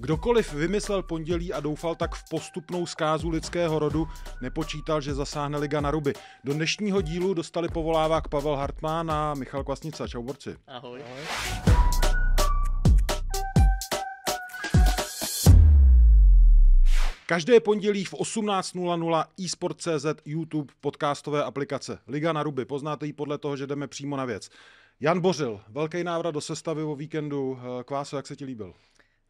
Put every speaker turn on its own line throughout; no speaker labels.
Kdokoliv vymyslel pondělí a doufal tak v postupnou zkázu lidského rodu, nepočítal, že zasáhne liga na ruby. Do dnešního dílu dostali povolávák Pavel Hartmann a Michal Kvasnica. Čau borci. Ahoj. Ahoj. Každé pondělí v 18.00 eSport.cz, YouTube, podcastové aplikace. Liga na ruby, poznáte ji podle toho, že jdeme přímo na věc. Jan Bořil, velký návrat do sestavy o víkendu. Eh, Kváso, jak se ti líbil?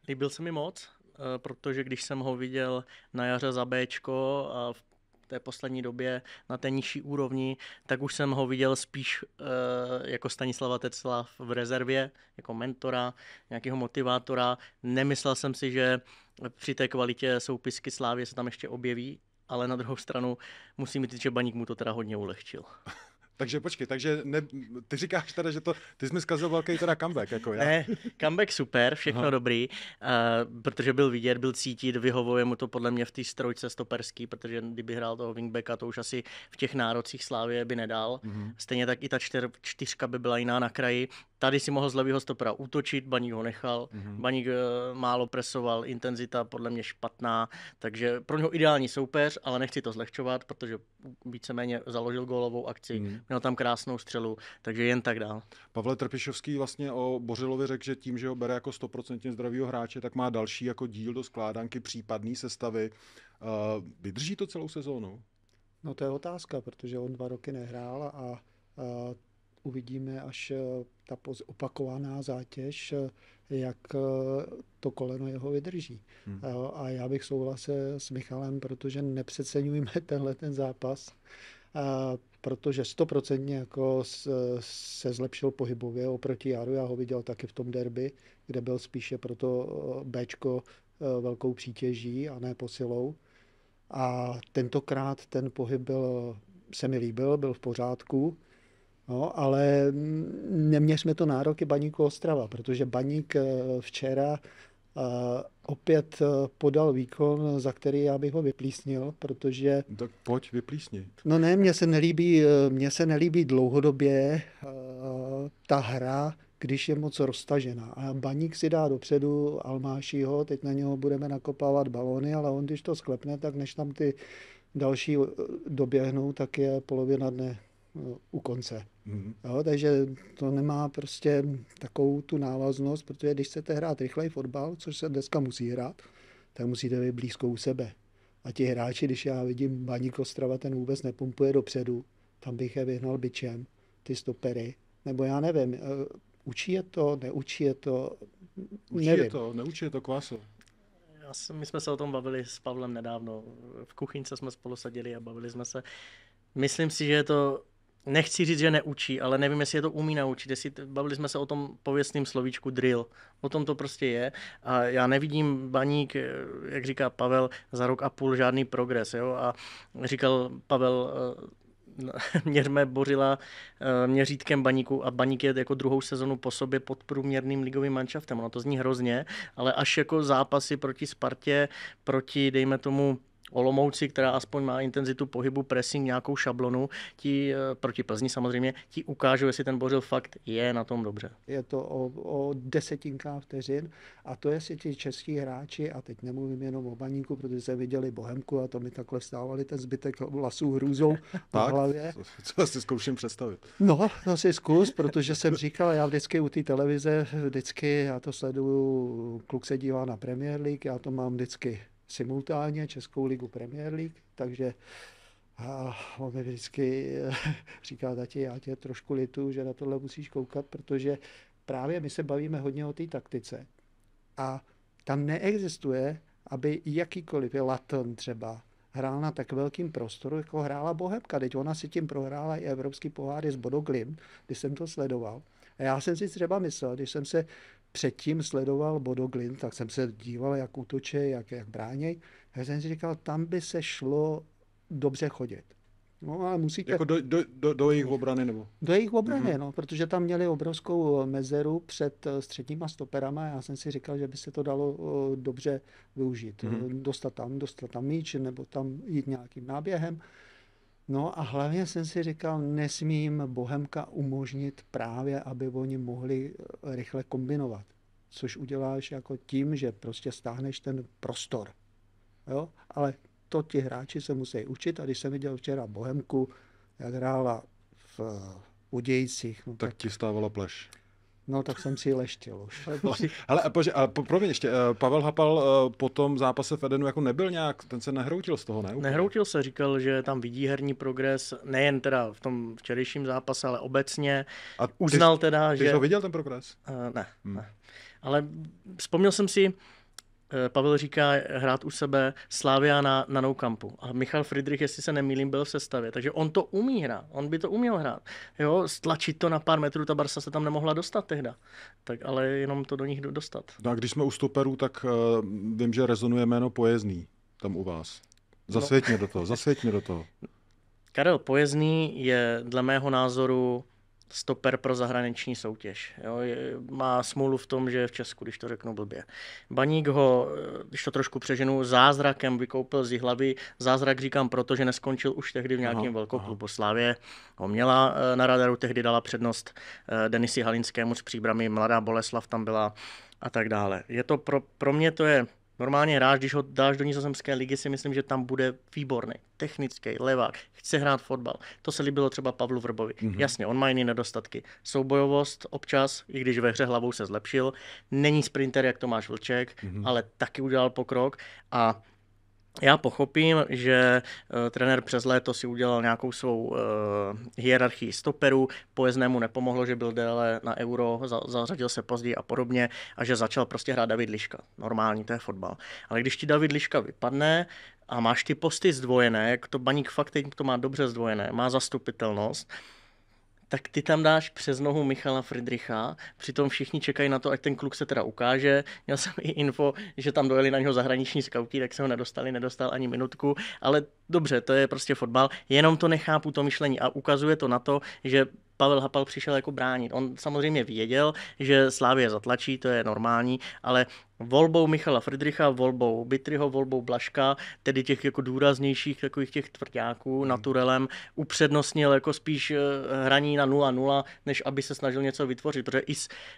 Líbil se mi
moc, eh, protože když jsem ho viděl na jaře za Bčko a v té poslední době na té nižší úrovni, tak už jsem ho viděl spíš eh, jako Stanislava Tecla v rezervě, jako mentora, nějakého motivátora. Nemyslel jsem si, že při té kvalitě soupisky Slávě se tam ještě objeví, ale na druhou stranu musím říct, že Baník mu to teda hodně ulehčil.
Takže počkej, takže ne, ty říkáš teda, že to, ty jsi mi zkazil velký teda comeback, jako já. Ne,
comeback super, všechno Aha. dobrý, uh, protože byl vidět, byl cítit, vyhovuje mu to podle mě v té strojce stoperský, protože kdyby hrál toho wingbacka, to už asi v těch nárocích Slávě by nedal. Mm-hmm. Stejně tak i ta čtyř, čtyřka by byla jiná na kraji, Tady si mohl z levýho stopera útočit, Baník ho nechal, mm-hmm. Baník eh, málo presoval, intenzita podle mě špatná, takže pro něho ideální soupeř, ale nechci to zlehčovat, protože víceméně založil gólovou akci, mm-hmm. měl tam krásnou střelu, takže jen tak dál.
Pavel Trpišovský vlastně o Bořilovi řekl, že tím, že ho bere jako 100% zdravýho hráče, tak má další jako díl do skládanky případné sestavy. Uh, vydrží to celou sezónu?
No to je otázka, protože on dva roky nehrál a, a eh, uvidíme až eh, ta opakovaná zátěž, eh, jak eh, to koleno jeho vydrží. Hmm. A já bych souhlasil s Michalem, protože nepřeceňujeme tenhle ten zápas, protože stoprocentně jako se zlepšil pohybově oproti Jaru. Já ho viděl taky v tom derby, kde byl spíše proto Bčko velkou přítěží a ne posilou. A tentokrát ten pohyb byl, se mi líbil, byl v pořádku No, ale neměřme to nároky baníku Ostrava, protože baník eh, včera eh, opět eh, podal výkon, za který já bych ho vyplísnil, protože... Tak pojď, vyplísni. No ne, mně se nelíbí, mně se nelíbí dlouhodobě ta hra, když je moc roztažená. A baník si dá dopředu Almášího, teď na něho budeme nakopávat balony, ale on když to sklepne, tak než tam ty další doběhnou, tak je polovina dne u konce. Mm-hmm. Jo, takže to nemá prostě takovou tu návaznost, protože když chcete hrát rychlej fotbal, což se dneska musí hrát, tak musíte být blízko u sebe. A ti hráči, když já vidím Baník Ostrava, ten vůbec nepumpuje dopředu, tam bych je vyhnal byčem, ty stopery. Nebo já nevím, eh, učí je to, neučí je to, Učí nevím. je
to, neučí je to Já kvásil. My jsme se o tom bavili s Pavlem nedávno. V kuchyni jsme spolu seděli a bavili jsme se. Myslím si, že je to nechci říct, že neučí, ale nevím, jestli je to umí naučit. Jestli, bavili jsme se o tom pověstným slovíčku drill. O tom to prostě je. A já nevidím baník, eh, jak říká Pavel, za rok a půl žádný progres. Jo? A říkal Pavel, eh, měřme Bořila eh, měřítkem baníku a baník je jako druhou sezonu po sobě pod průměrným ligovým manšaftem. Ono to zní hrozně, ale až jako zápasy proti Spartě, proti, dejme tomu, Olomouci, která aspoň má intenzitu pohybu, pressing, nějakou šablonu, ti eh, proti Plzni samozřejmě, ti ukážu, jestli ten Bořil fakt je na tom dobře.
Je to o, o desetinkách vteřin a to, jestli ti český hráči, a teď nemluvím jenom o baníku, protože jsme viděli Bohemku a to mi takhle vstávali ten zbytek vlasů hrůzou na hlavě. Co, co si zkouším představit. No, to si zkus, protože jsem říkal, já vždycky u té televize, vždycky, já to sleduju, kluk se dívá na Premier League, já to mám vždycky simultánně Českou ligu Premier League, takže a on mi vždycky říká, tati, já tě trošku litu, že na tohle musíš koukat, protože právě my se bavíme hodně o té taktice. A tam neexistuje, aby jakýkoliv, je Laton třeba, hrál na tak velkým prostoru, jako hrála Bohemka. Teď ona si tím prohrála i evropský poháry s Bodoglim, když jsem to sledoval. A já jsem si třeba myslel, když jsem se předtím sledoval Bodo tak jsem se díval, jak útoče, jak, jak bráněj. Já jsem si říkal, tam by se šlo dobře chodit.
No, ale musíte... Jako do, do, do, do jejich obrany? nebo?
Do jejich obrany, mm-hmm. no, protože tam měli obrovskou eh, mezeru před eh, středníma stoperama. Já jsem si říkal, že by se to dalo eh, dobře využít. Mm-hmm. Dostat tam, dostat tam míč, nebo tam jít nějakým náběhem. No a hlavně jsem si říkal, nesmím Bohemka umožnit právě, aby oni mohli eh, rychle kombinovat. Což uděláš jako tím, že prostě stáhneš ten prostor. Jo? Ale to ti hráči se musí učit a když jsem viděl včera Bohemku, jak hrála v eh, Udějcích.
No tak, tak ti stávala pleš.
No, tak jsem si leštil už.
Ale, pože, ale po, promiň, ještě, eh, Pavel Hapal eh,
po tom zápase v Edenu jako nebyl nějak, ten se nehroutil z toho, ne? Úplně. Nehroutil se, říkal, že tam vidí herní progres, nejen teda v tom včerejším zápase, ale obecně. A Uznal ty, teda, ty že... Ty jsi ho viděl
ten progres? Uh, ne, hmm. ne.
Ale vzpomněl jsem si, Eh, Pavel říká hrát u sebe Slávia na, na no campu. A Michal Friedrich, jestli se nemýlím, byl v sestavě. Takže on to umí hrát. On by to uměl hrát. Jo, stlačit to na pár metrů, ta Barsa se tam nemohla dostat tehda. Tak ale jenom to do nich dostat.
No a když jsme u stoperů, tak uh, vím, že rezonuje jméno Pojezný tam u vás. Zasvětně no. do toho, zasvětně do toho.
Karel Pojezný je dle mého názoru stoper pro zahraniční soutěž. Jo, je, má smůlu v tom, že je v Česku, když to řeknu blbě. Baník ho, když to trošku přeženu, zázrakem vykoupil z hlavy. Zázrak říkám proto, že neskončil už tehdy v nějakém velkou klubu. Slávě ho měla eh, na radaru, tehdy dala přednost eh, Denisi Halinskému s příbrami, mladá Boleslav tam byla a tak dále. Je to pro, pro mě to je normálně hráč, když ho dáš do nizozemské ligy, si myslím, že tam bude výborný, technický, levák, chce hrát fotbal. To se líbilo třeba Pavlu Vrbovi. Mm-hmm. Jasně, on má jiné nedostatky. Soubojovost občas, i když ve hře hlavou se zlepšil, není sprinter, jak Tomáš Vlček, mm-hmm. ale taky udělal pokrok a já pochopím, že eh, trenér přes léto si udělal nějakou svou eh, hierarchii stoperů, pojeznému nepomohlo, že byl déle na euro, zařadil se později a podobně a že začal prostě hrát David Liška. Normální, to je fotbal. Ale když ti David Liška vypadne, a máš ty posty zdvojené, jak to baník fakt teď to má dobře zdvojené, má zastupitelnost, tak ty tam dáš přes nohu Michala Friedricha, přitom všichni čekají na to, ať ten kluk se teda ukáže. Měl jsem i info, že tam dojeli na něho zahraniční skauti, tak se ho nedostali, nedostal ani minutku, ale dobře, to je prostě fotbal, jenom to nechápu to myšlení a ukazuje to na to, že Pavel Hapal přišel jako bránit. On samozřejmě věděl, že Slávě zatlačí, to je normální, ale volbou Michala Friedricha, volbou Bitryho, volbou Blaška, tedy těch jako důraznějších takových těch tvrdáků hmm. naturelem, upřednostnil jako spíš eh, hraní na 0-0, než aby se snažil něco vytvořit, protože i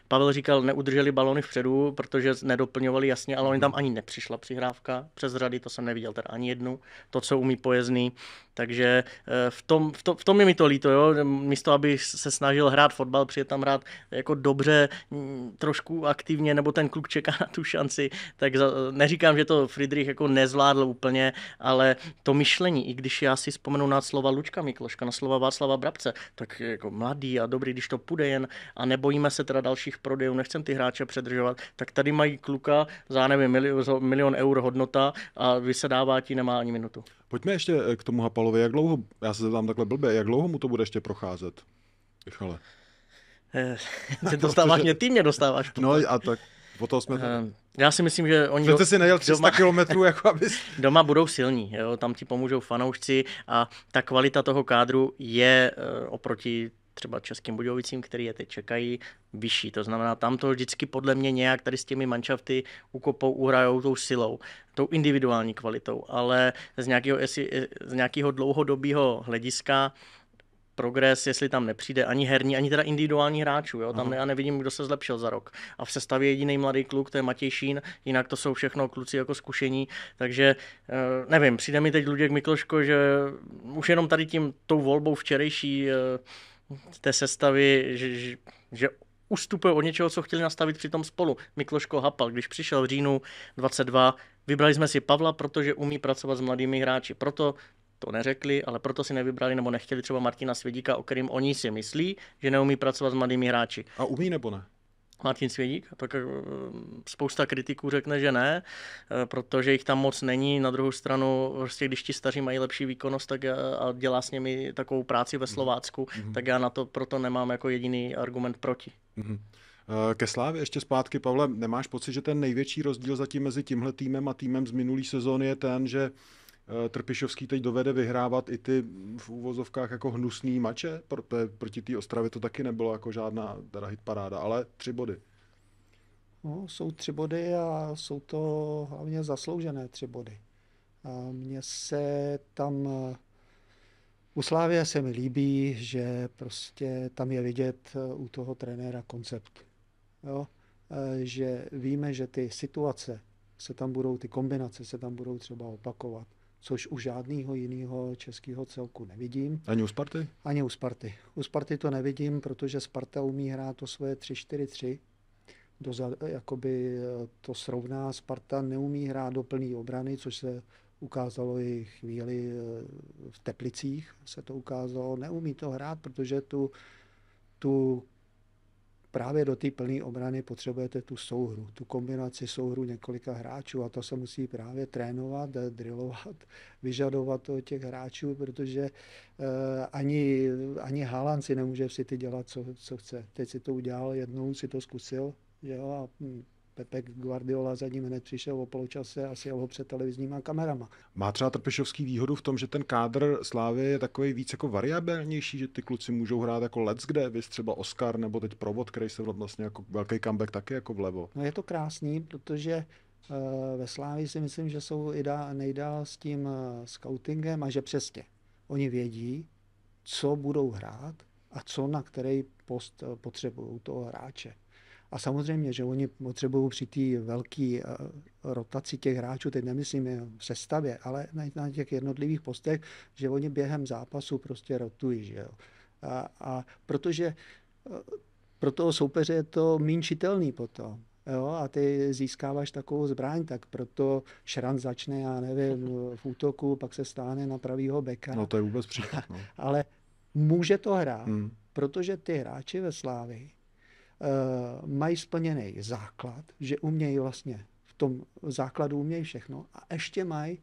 Pavel říkal, neudrželi balony vpředu, protože nedoplňovali jasně, ale oni tam hmm. ani nepřišla přihrávka přes řady, to jsem neviděl teda ani jednu, to, co umí pojezdný, takže eh, v tom, v, to, v tom je mi to líto, jo? místo, aby se snažil hrát fotbal, přijet tam hrát jako dobře, mm, trošku aktivně, nebo ten kluk čeká na tu šanci, tak za, neříkám, že to Friedrich jako nezvládl úplně, ale to myšlení, i když já si vzpomenu na slova Lučka Mikloška, na slova Václava Brabce, tak jako mladý a dobrý, když to půjde jen a nebojíme se teda dalších prodejů, nechcem ty hráče předržovat, tak tady mají kluka za nevím, milion, milion eur hodnota a ti nemá ani minutu.
Pojďme ještě eh, k tomu Hapalovi, jak dlouho, já se zeptám takhle blbě, jak dlouho mu to bude ještě procházet? Michale.
Ty eh, dostáváš mě, ty mě dostáváš. No a tak O toho jsme eh, Já si myslím, že oni... Jste do... si 300 doma... kilometrů, jako aby... doma budou silní, jo? tam ti pomůžou fanoušci a ta kvalita toho kádru je eh, oproti třeba Českým Budějovicím, který je teď čekají, vyšší. To znamená, tam to vždycky podle mě nějak tady s těmi manšafty ukopou, uhrajou tou silou, tou individuální kvalitou, ale z nějakého, eh, z nějakého dlouhodobého hlediska progres, jestli tam nepřijde ani herní, ani teda individuální hráčů. Jo? Tam uh-huh. já nevidím, kdo se zlepšil za rok. A v sestavě jediný mladý kluk, to je Matěj Šín, jinak to jsou všechno kluci jako zkušení. Takže eh, nevím, přijde mi teď Luděk Mikloško, že už jenom tady tím tou volbou včerejší eh, té sestavy, že, že, že ustupuje od něčeho, co chtěli nastavit při tom spolu. Mikloško Hapal, když přišel v říjnu 22, vybrali jsme si Pavla, protože umí pracovat s mladými hráči. Proto to neřekli, ale proto si nevybrali nebo nechtěli třeba Martina Svědíka, o kterým oni si myslí, že neumí pracovat s mladými hráči. A umí nebo ne? Martin Svědík, tak eh, spousta kritiků řekne, že ne, eh, protože jich tam moc není. Na druhou stranu, prostě když ti staří mají lepší výkonnost tak já, a dělá s nimi takovou práci ve mhm. Slovácku, mm-hmm. tak já na to proto nemám jako jediný argument proti.
Mm-hmm. Ke Slávě ještě zpátky, Pavle, nemáš pocit, že ten největší rozdíl zatím mezi tímhle týmem a týmem z minulý sezóny je ten, že Eh, Trpišovský teď dovede vyhrávat i ty v úvozovkách jako hnusný mače, protože proti té Ostravě to taky nebylo jako žádná teda paráda, ale tři body.
No, jsou tři body a jsou to hlavně zasloužené tři body. A mně se tam eh, u Slávě se mi líbí, že prostě tam je vidět eh, u toho trenéra koncept. Jo? Že víme, že ty situace se tam budou, ty kombinace se tam budou třeba opakovat což u žádného jiného českého celku nevidím. Ani u Sparty? Ani u Sparty. U Sparty to nevidím, protože Sparta umí hrát to svoje 3-4-3. Doza, jakoby to srovná. Sparta neumí hrát do plné obrany, což se ukázalo i chvíli eh, v Teplicích, se to ukázalo. Neumí to hrát, protože tu, tu právě do té plné obrany potřebujete tu souhru, tu kombinaci souhru několika hráčů a to se musí právě trénovat, drillovat, vyžadovat od těch hráčů, protože eh, ani, ani Haaland si nemůže v City dělat, co, co chce. Teď si to udělal jednou, si to zkusil jo, a hm, Pepe Guardiola za ním hned přišel o poločase a sjel ho před televizníma kamerama.
Má třeba Trpešovský výhodu v tom, že ten kádr Slávy je takový víc jako variabilnější, že ty kluci můžou hrát jako lec kde, vy třeba Oscar nebo teď Provod, který se vlastně jako velký comeback taky jako vlevo.
No je to krásný, protože eh, ve Slávi si myslím, že jsou i dá, nejdál s tím eh, scoutingem a že přesně oni vědí, co budou hrát a co na který post eh, potřebují toho hráče. A samozřejmě, že oni potřebují při té velké eh, rotaci těch hráčů, teď nemyslím v sestavě, ale na těch jednotlivých postech, že oni během zápasu prostě rotují. Že jo? A, a protože eh, pro toho soupeře je to méně čitelný potom. Jo, a ty získáváš takovou zbraň, tak proto Šran začne, já nevím, v útoku, pak se stáhne na pravýho beka. No to je vůbec příklad. No. Ale může to hrát, hmm. protože ty hráči ve Slávii Eh, mají splněný základ, že umějí vlastně v tom základu umějí všechno a ještě mají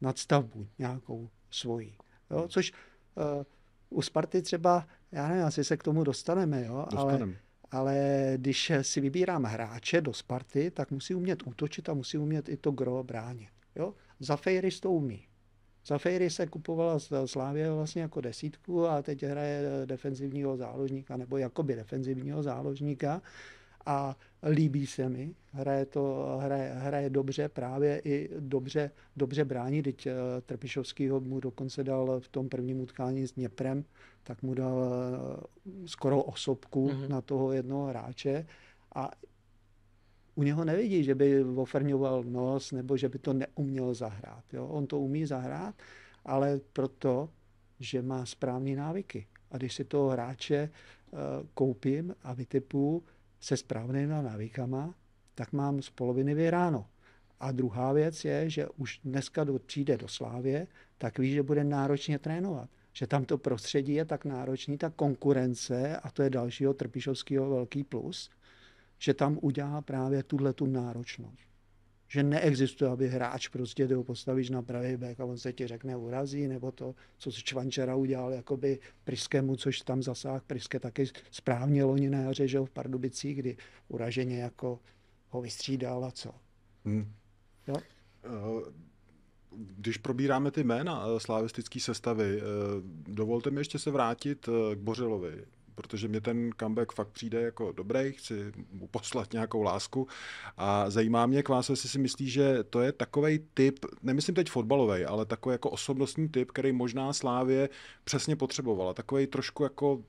nadstavbu nějakou svoji. Jo? Hmm. Což uh, u Sparty třeba, já nevím, asi se k tomu dostaneme, jo? Dostanem. ale, ale když si vybírám hráče do Sparty, tak musí umět útočit a musí umět i to gro bránit. Jo? Za fejry to umí. Za se kupovala z Slávě vlastně jako desítku a teď hraje defenzivního záložníka nebo jakoby defenzivního záložníka a líbí se mi. Hraje, to, hraje, hraje dobře, právě i dobře, dobře brání. Teď eh, Trpišovský ho mu dokonce dal v tom prvním utkání s Dněprem, tak mu dal eh, skoro osobku mm-hmm. na toho jednoho hráče. A u něho nevidí, že by ofrňoval nos nebo že by to neuměl zahrát. Jo? On to umí zahrát, ale proto, že má správné návyky. A když si toho hráče eh, koupím a vytipu se správnými návykama, tak mám z poloviny vyráno. A druhá věc je, že už dneska do, přijde do Slávě, tak ví, že bude náročně trénovat. Že tam to prostředí je tak náročný, ta konkurence, a to je dalšího Trpišovského velký plus, že tam udělá právě tuhle tu náročnost. Že neexistuje, aby hráč prostě, ho postavíš na pravý bek a on se ti řekne urazí, nebo to, co se Čvančera udělal jakoby Priskemu, což tam zasáh Priske taky správně loni na jaře, že v Pardubicích, kdy uraženě jako ho vystřídal a co. Hmm. Jo?
Eh, když probíráme ty jména eh, slavistické sestavy, eh, dovolte mi ještě se vrátit k Bořilovi, protože mě ten comeback fakt přijde jako dobrý, chci mu poslat nějakou lásku a zajímá mě Kvás, jestli si myslí, že to je takový typ, nemyslím teď fotbalový, ale takový jako osobnostní typ, který možná Slávě přesně potřebovala. Takový trošku jako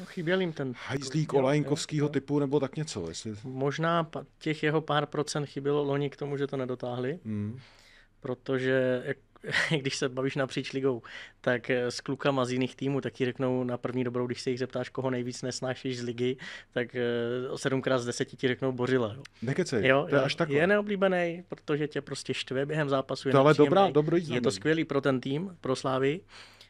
No chyběl jim ten... Hajzlík olajinkovského typu nebo tak něco. Jestli... Možná těch jeho pár procent chybělo loni k tomu, že to nedotáhli. Mm. Protože jak když se bavíš napříč ligou, tak eh, s klukama z jiných týmů taky řeknou na první dobrou, když se jich zeptáš, koho nejvíc nesnášíš z ligy, tak eh, sedmkrát z deseti ti řeknou Bořila. Jo. Nekecej, jo, to je, až takové. je neoblíbený, protože tě prostě štve během zápasu. Je, to ale dobrá, dobrý je to skvělý pro ten tým, pro Slávy,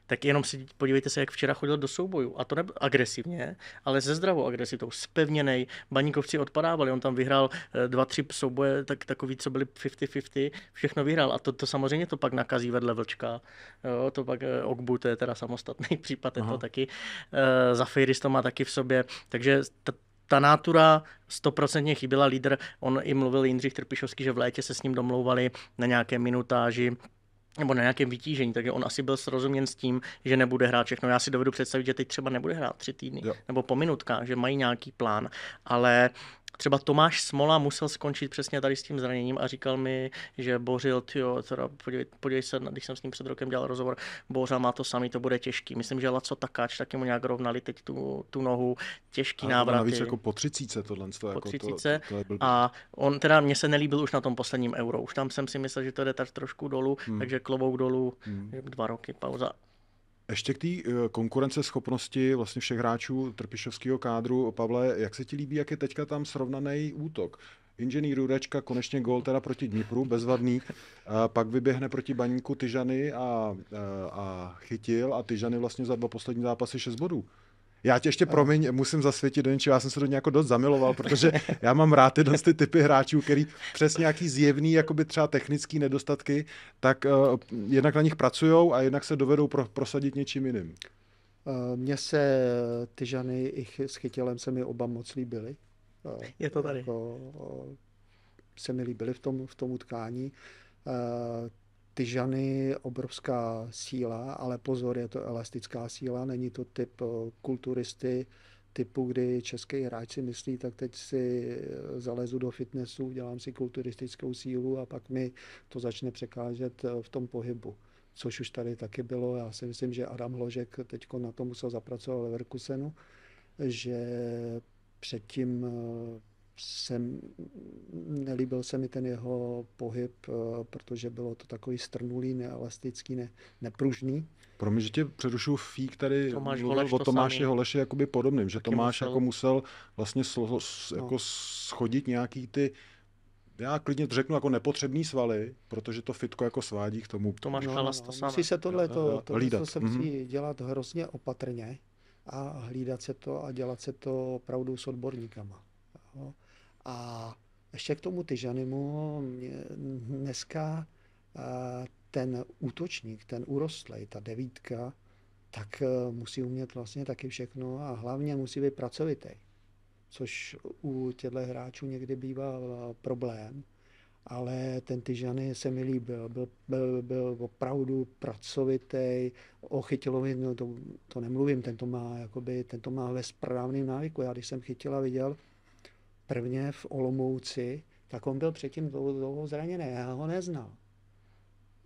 tak jenom si podívejte se, jak včera chodil do soubojů. A to nebyl agresivně, ale ze zdravou agresivitou, Spevněný. Baníkovci odpadávali, on tam vyhrál eh, dva, tři souboje, tak, takový, co byly 50-50, všechno vyhrál. A to, to samozřejmě to pak nakazí vedle Vlčka. Jo, to pak eh, Okbu, to je teda samostatný případ, je to taky. Eh, Zafiris to má taky v sobě. Takže t- ta nátura stoprocentně chyběla lídr. On i mluvil Jindřich Trpišovský, že v létě se s ním domlouvali na nějaké minutáži nebo na nějakém vytížení, takže on asi byl srozuměn s tím, že nebude hrát všechno. Já si dovedu představit, že teď třeba nebude hrát tři týdny jo. nebo po minutkách, že mají nějaký plán, ale třeba Tomáš Smola musel skončit přesně tady s tím zraněním a říkal mi, že Bořil, tyjo, teda podívej, podívej se, když jsem s ním před rokem dělal rozhovor, bořil má to samý, to bude těžký. Myslím, že Laco Takáč taky mu nějak rovnali teď tu, tu nohu, těžký návrat. Navíc jako
po třicíce tohle. Jako po jako třicíce to, to, to a
on teda mně se nelíbil už na tom posledním euro, už tam jsem si myslel, že to jde tak trošku dolů, hmm. takže klobouk dolů, hmm. dva roky pauza.
Ještě k té eh, konkurenceschopnosti vlastně všech hráčů trpišovského kádru. Pavle, jak se ti líbí, jak je teďka tam srovnaný útok? Inženýr Rurečka, konečně gol teda proti Dnipru, bezvadný. A pak vyběhne proti baníku Tyžany a, a, eh, a chytil a Tyžany vlastně za dva poslední zápasy 6 bodů. Já tě ještě, promiň, musím zasvětit do něčeho, já jsem se do něj jako dost zamiloval, protože já mám rád tyhle ty typy hráčů, který přes nějaký zjevný, jakoby třeba technický nedostatky, tak uh, jednak na nich pracují a jednak se dovedou pro, prosadit něčím jiným.
Eh, mně se eh, ty žany i s chytilem se mi oba moc líbily. Je to tady. Jako, se mi líbily v tom, v tom utkání. Tyžany obrovská síla, ale pozor, je to elastická síla, není to typ eh, kulturisty, typu, kdy český hráč si myslí, tak teď si eh, zalezu do fitnessu, dělám si kulturistickou sílu a pak mi to začne překážet eh, v tom pohybu. Což už tady taky bylo, já si myslím, že Adam Hložek teď na to musel zapracovat Leverkusenu, že předtím jsem, nelíbil se mi ten jeho pohyb, eh, protože bylo to takový strnulý, neelastický, ne, nepružný.
mě, že tě přerušu Fík tady Tomáš mluvil Holeš o Tomáši to Holeši jakoby podobným, že Tomáš musel... jako musel vlastně slo, jako no. schodit nějaký ty já klidně to řeknu jako nepotřebný svaly, protože to fitko jako svádí k tomu. Tomáš no, Chalas no, to samé. Musí se tohle, to, to, to, to se mhm. musí mm-hmm.
dělat hrozně opatrně a hlídat se to a dělat se to opravdu s odborníkama. Jo. A ještě k tomu Tyžanimu, dneska ten útočník, ten urostlej, ta devítka, tak e, musí umět vlastně taky všechno a hlavně musí být pracovitý, což u těchto hráčů někdy býval e, problém. Ale ten Tyžany se mi líbil, byl, byl, byl opravdu pracovitý, o Chytilovi, no to, to nemluvím, ten to má, jakoby, ten to má ve správném návyku. Já když jsem Chytila viděl, prvně v Olomouci, tak on byl předtím dlouho, dlouho zraněný, já ho neznal.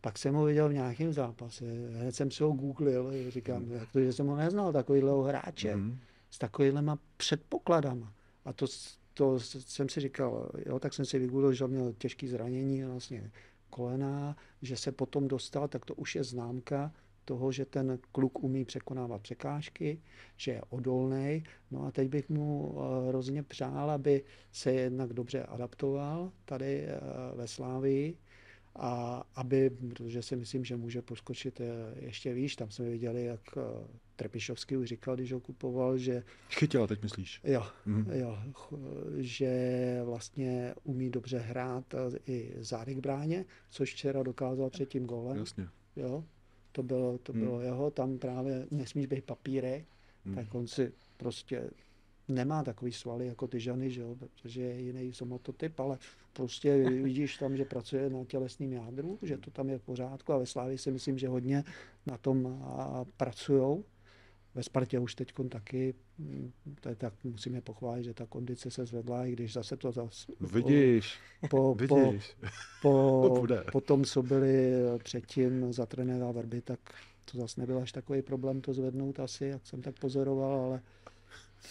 Pak jsem ho viděl v nějakém zápase, hned jsem si ho googlil, říkám, mm. jak to, že jsem ho neznal, takovýhleho hráče, mm. s takovýhlema předpokladama. A to, to jsem si říkal, jo, tak jsem si vygooglil, že měl těžký zranění, vlastně kolena, že se potom dostal, tak to už je známka, toho, že ten kluk umí překonávat překážky, že je odolný. No a teď bych mu eh, hrozně přál, aby se jednak dobře adaptoval tady eh, ve Slávii, a aby, protože si myslím, že může poskočit eh, ještě výš, tam jsme viděli, jak Trepišovský už říkal, když ho kupoval, že...
Chytila, teď myslíš. Jo,
mm. jo, že vlastně umí dobře hrát i zády k bráně, což včera dokázal před tím gólem. Jasně. Jo, to bylo, to bylo hmm. jeho, tam právě nesmíš být papíry, hmm. tak on si prostě nemá takový svaly jako ty ženy, že jo, protože je jiný samototyp, ale prostě vidíš tam, že pracuje na tělesném jádru, že to tam je v pořádku a ve Slávě si myslím, že hodně na tom pracujou. Ve Spartě už teď taky, mm, tak, tak musím je pochválit, že ta kondice se zvedla, i když zase to zase... Vidíš, po, vidíš. Po, po, to po tom, co byli předtím za trenéra Verby, tak to zase nebyl až takový problém to zvednout asi, jak jsem tak pozoroval, ale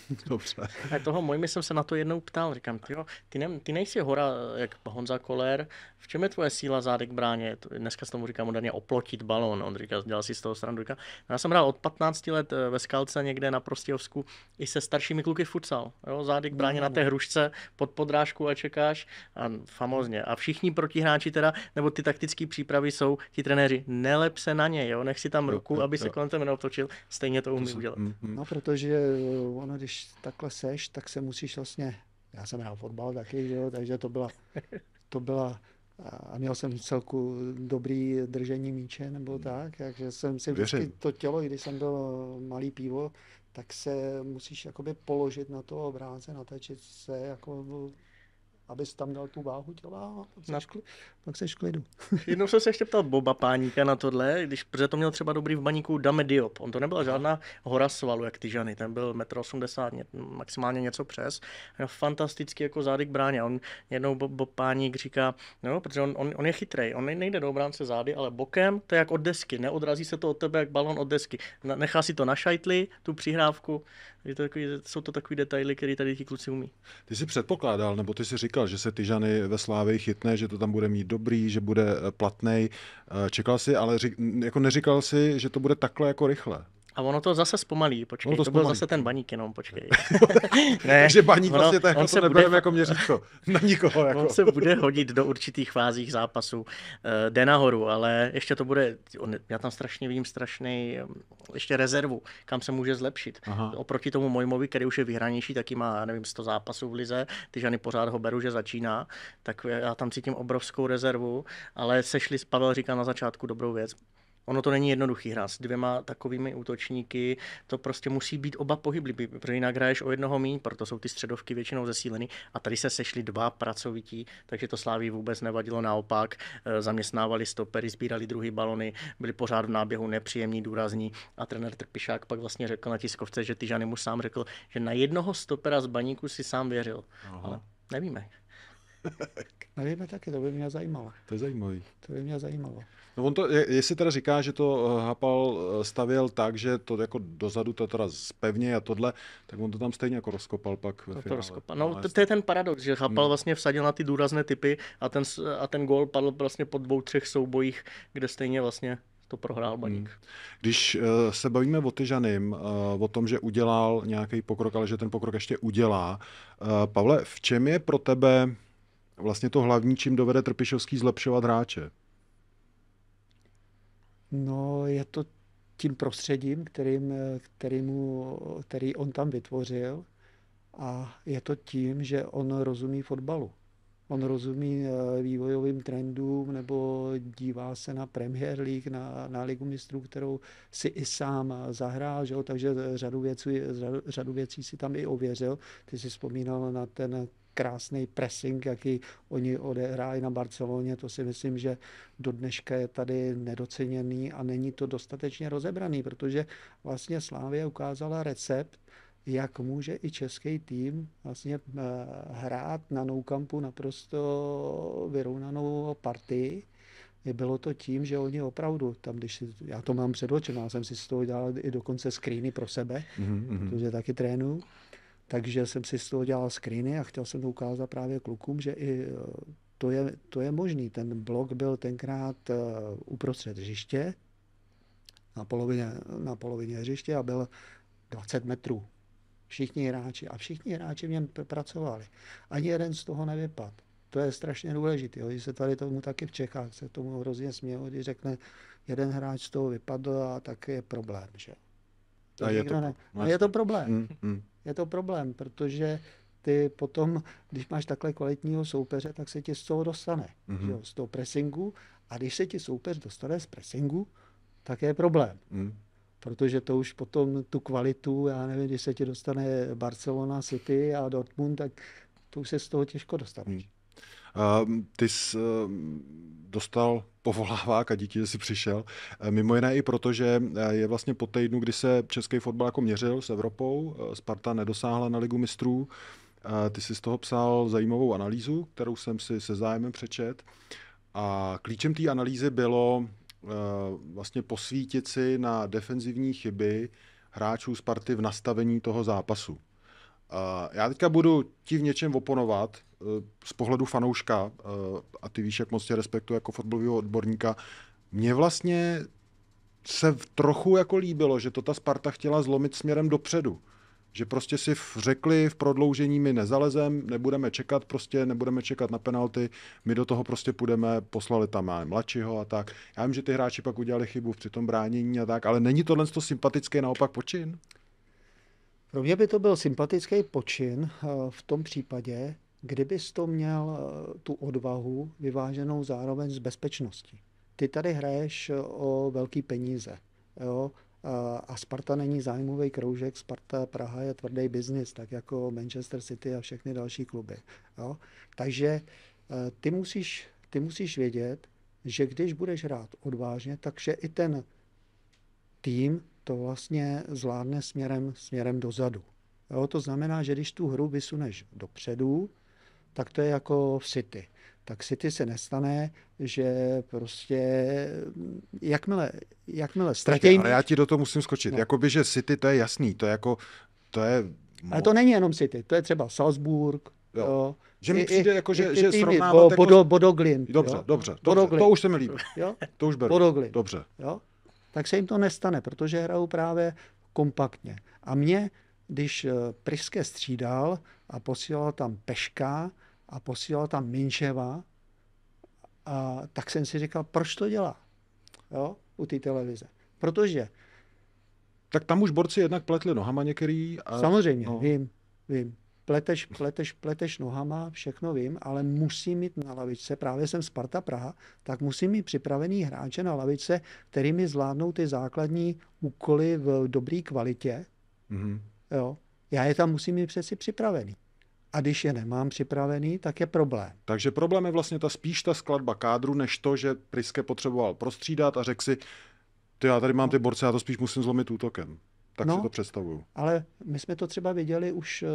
Dobře. A toho Mojmy jsem se na to jednou ptal, říkám, jo, ty, ne, ty nejsi hora jak Honza Koller, v čem je tvoje síla zádek bráně? Dneska se tomu říkám, moderně oplotit balon, on říká, dělal si z toho srandu. Říká, no, já jsem hrál od 15 let eh, ve Skalce někde na Prostějovsku i se staršími kluky futsal. Jo, zádek bráně no, na té hrušce, pod podrážku a čekáš a famozně. A všichni protihráči teda, nebo ty taktické přípravy jsou ti trenéři, nelep se na ně, jo, nech si tam ruku, jo, jo, aby se kolem tebe neotočil, stejně to umí to udělat. Mm,
mm. No, protože eh, ono, když takhle seš, tak se musíš vlastně, já jsem hrál fotbal taky, jo, takže to byla, to byla a měl jsem celku dobrý držení míče nebo hmm. tak, takže jsem si vždycky to tělo, když jsem byl malý pivo, tak se musíš jakoby položit na to obránce, na se jako abys tam dal tu váhu těla a pak seš, no. kli, pak seš klidu.
Jednou jsem se ještě ptal Boba Páníka na tohle, když, protože to měl třeba dobrý v baníku Dame Diop. On to nebyla žádná hora svalu, jak ty ženy, ten byl 1,80 m, maximálně něco přes. Měl fantastický jako k bráně. On jednou Bob, Bob Páník říká, no, protože on, on, on je chytrej, on nejde do obránce zády, ale bokem, to je jak od desky, neodrazí se to od tebe jak balon od desky. Nechá si to na šajtli, tu přihrávku, je to takový, jsou to takové detaily, které tady ti kluci umí. Ty jsi předpokládal, nebo ty jsi
říkal, že se Tyžany ve Slávě chytne, že to tam bude mít dobrý, že bude eh, platný. Eh, čekal jsi, ale řík, jako neříkal si, že to bude takhle jako rychle.
A ono to zase zpomalí, počkej, ono to, to byl zase ten baník jenom, počkej. ne, Takže baník ono, vlastně to, on jako se nebereme bude... jako měřítko na nikoho. Jako. On se bude hodit do určitých fázích zápasu, uh, jde nahoru, ale ještě to bude, on, já tam strašně vidím strašný eh, ještě rezervu, kam se může zlepšit. Aha. Oproti tomu Mojmovi, který už je vyhranější, taky má, nevím, 100 zápasů v lize, ty ženy pořád ho beru, že začíná, tak já tam cítím obrovskou rezervu, ale sešli, Pavel říká na začátku dobrou věc, Ono to není jednoduchý hrát s dvěma takovými útočníky, to prostě musí být oba pohybliví, protože jinak hraješ o jednoho míň, proto jsou ty středovky většinou zesíleny a tady se sešli dva pracovití, takže to Sláví vůbec nevadilo, naopak eh, zaměstnávali stopery, sbírali druhý balony, byli pořád v náběhu nepříjemní, důrazní a trenér Trpišák pak vlastně řekl na tiskovce, že Tyžany mu sám řekl, že na jednoho stopera z baníku si sám věřil, Aha. ale nevíme,
Nevíme no taky, to by mě zajímalo. To je zajímavý. To by mě zajímalo.
No on to, jestli teda říká, že to eh, Hapal eh, stavěl tak, že to jako dozadu to teda zpevně a tohle, tak on to tam stejně jako rozkopal pak ve to finále. To rozkopal. No, no to, to,
je ten paradox, že Hapal no. vlastně vsadil na ty důrazné typy a ten, a ten gol padl vlastně po dvou, třech soubojích, kde stejně vlastně to prohrál Baník.
Hmm. Když uh, se bavíme o Tyžanym, uh, o tom, že udělal nějaký pokrok, ale že ten pokrok ještě udělá, uh, Pavle, v čem je pro tebe vlastně to hlavní, čím dovede Trpišovský zlepšovat hráče?
No, je to tím prostředím, kterým, kterýmu, který on tam vytvořil a je to tím, že on rozumí fotbalu. On rozumí eh, vývojovým trendům nebo dívá se na Premier League, na, na Ligu mistrů, kterou si i sám zahrál, že jo? takže řadu věcí, řadu, řadu věcí si tam i ověřil. Ty si vzpomínal na ten krásný pressing, jaký oni odehráli na Barceloně, to si myslím, že do dneška je tady nedoceněný a není to dostatečně rozebraný, protože vlastně Slávě ukázala recept, jak může i český tým vlastně eh, hrát na noukampu naprosto vyrovnanou partii, bylo to tím, že oni opravdu, tam když si, já to mám před očima, jsem si z toho dělal i dokonce screeny pro sebe, mm-hmm. protože taky trénuju, takže jsem si z toho dělal screeny a chtěl jsem to ukázat právě klukům, že i eh, to je, to je možný. Ten blok byl tenkrát eh, uprostřed hřiště, na polovině, na polovině hřiště a byl 20 metrů. Všichni hráči a všichni hráči v něm pracovali. Ani jeden z toho nevypad. To je strašně důležité. Oni se tady tomu taky v Čechách se tomu hrozně smějí, když řekne, jeden hráč z toho vypadl a tak je problém. Že? To no no a je to, ne. A je to
problém. Mm, mm.
Je to problém, protože ty potom, když máš takhle kvalitního soupeře, tak se ti z toho dostane. Mm-hmm. Že jo, z toho pressingu. A když se ti soupeř dostane z pressingu, tak je problém. Mm. Protože to už potom tu kvalitu, já nevím, když se ti dostane Barcelona City a Dortmund, tak to už se z toho těžko dostaneš. Mm.
Ehm, ty jsi ehm, dostal povolávák a díky, že jsi přišel. Ehm, mimo jiné i proto, že eh, je vlastně po týdnu, kdy se český fotbal jako měřil s Evropou, eh, Sparta nedosáhla na ligu mistrů, eh, ty jsi z toho psal zajímavou analýzu, kterou jsem si se zájmem přečet. A klíčem té analýzy bylo vlastně posvítit si na defenzivní chyby hráčů Sparty v nastavení toho zápasu. Já teďka budu ti v něčem oponovat, Eh, z pohledu fanouška, eh, a ty víš, jak moc tě respektuji jako fotbalového odborníka, mě vlastně se trochu jako líbilo, že to ta Sparta chtěla zlomit směrem dopředu. Že prostě si řekli v prodloužení my nezalezem, nebudeme čekat prostě, nebudeme čekat na penalty, my do toho prostě půjdeme, poslali tam a mladšího a tak. Já vím, že ty hráči pak udělali chybu při tom bránění a tak, ale není tohle to sympatický
naopak počin? Pro mě by to byl sympatický počin eh, v tom případě, kdybys to měl eh, tu odvahu vyváženou zároveň s bezpečností. Ty tady hraješ eh, o velký peníze. Jo? A Sparta není zájmový kroužek, Sparta Praha je tvrdý biznis, tak jako Manchester City a všechny další kluby. Jo? Takže eh, ty musíš, ty musíš vědět, že když budeš hrát odvážně, takže i ten tým to vlastně zvládne směrem, směrem dozadu. Jo, to znamená, že když tu hru vysuneš dopředu, tak to je jako v City. Tak City se nestane, že prostě jakmile, jakmile ztratějí... Ale já ti
do toho musím skočit. No. Jakoby, že City to je jasný, to je jako, to je...
Ale to není jenom City, to je třeba Salzburg, Jo. jo. Že mi přijde I, jako, že, že srovnáváte... Bo, jako...
Bodoglin. Dobře, jo? dobře, dobře, dobře. to už se mi líbí. Jo? To už beru. Bodoglin. Dobře.
Jo? Tak se jim to nestane, protože hrajou právě kompaktně. A mě když eh, Pryské střídal a posílal tam Peška a posílal tam Minčeva, a tak jsem si říkal, proč to dělá jo, u té televize. Protože... Tak tam už borci jednak pletli nohama některý. A... Samozřejmě, no. vím, vím. Pleteš, pleteš, pleteš nohama, všechno vím, ale musí mít na lavičce, právě jsem Sparta Praha, tak musí mít připravený hráče na lavičce, kterými zvládnou ty základní úkoly v dobré kvalitě. Mm-hmm. Jo. Já je tam musím mít přeci připravený. A když je nemám připravený, tak je problém.
Takže problém je vlastně ta spíš ta skladba kádru, než to, že Priske potřeboval prostřídat a řekl si, ty já tady mám ty borce, já to spíš musím zlomit útokem. Tak no, si to představuju.
Ale my jsme to třeba viděli už eh,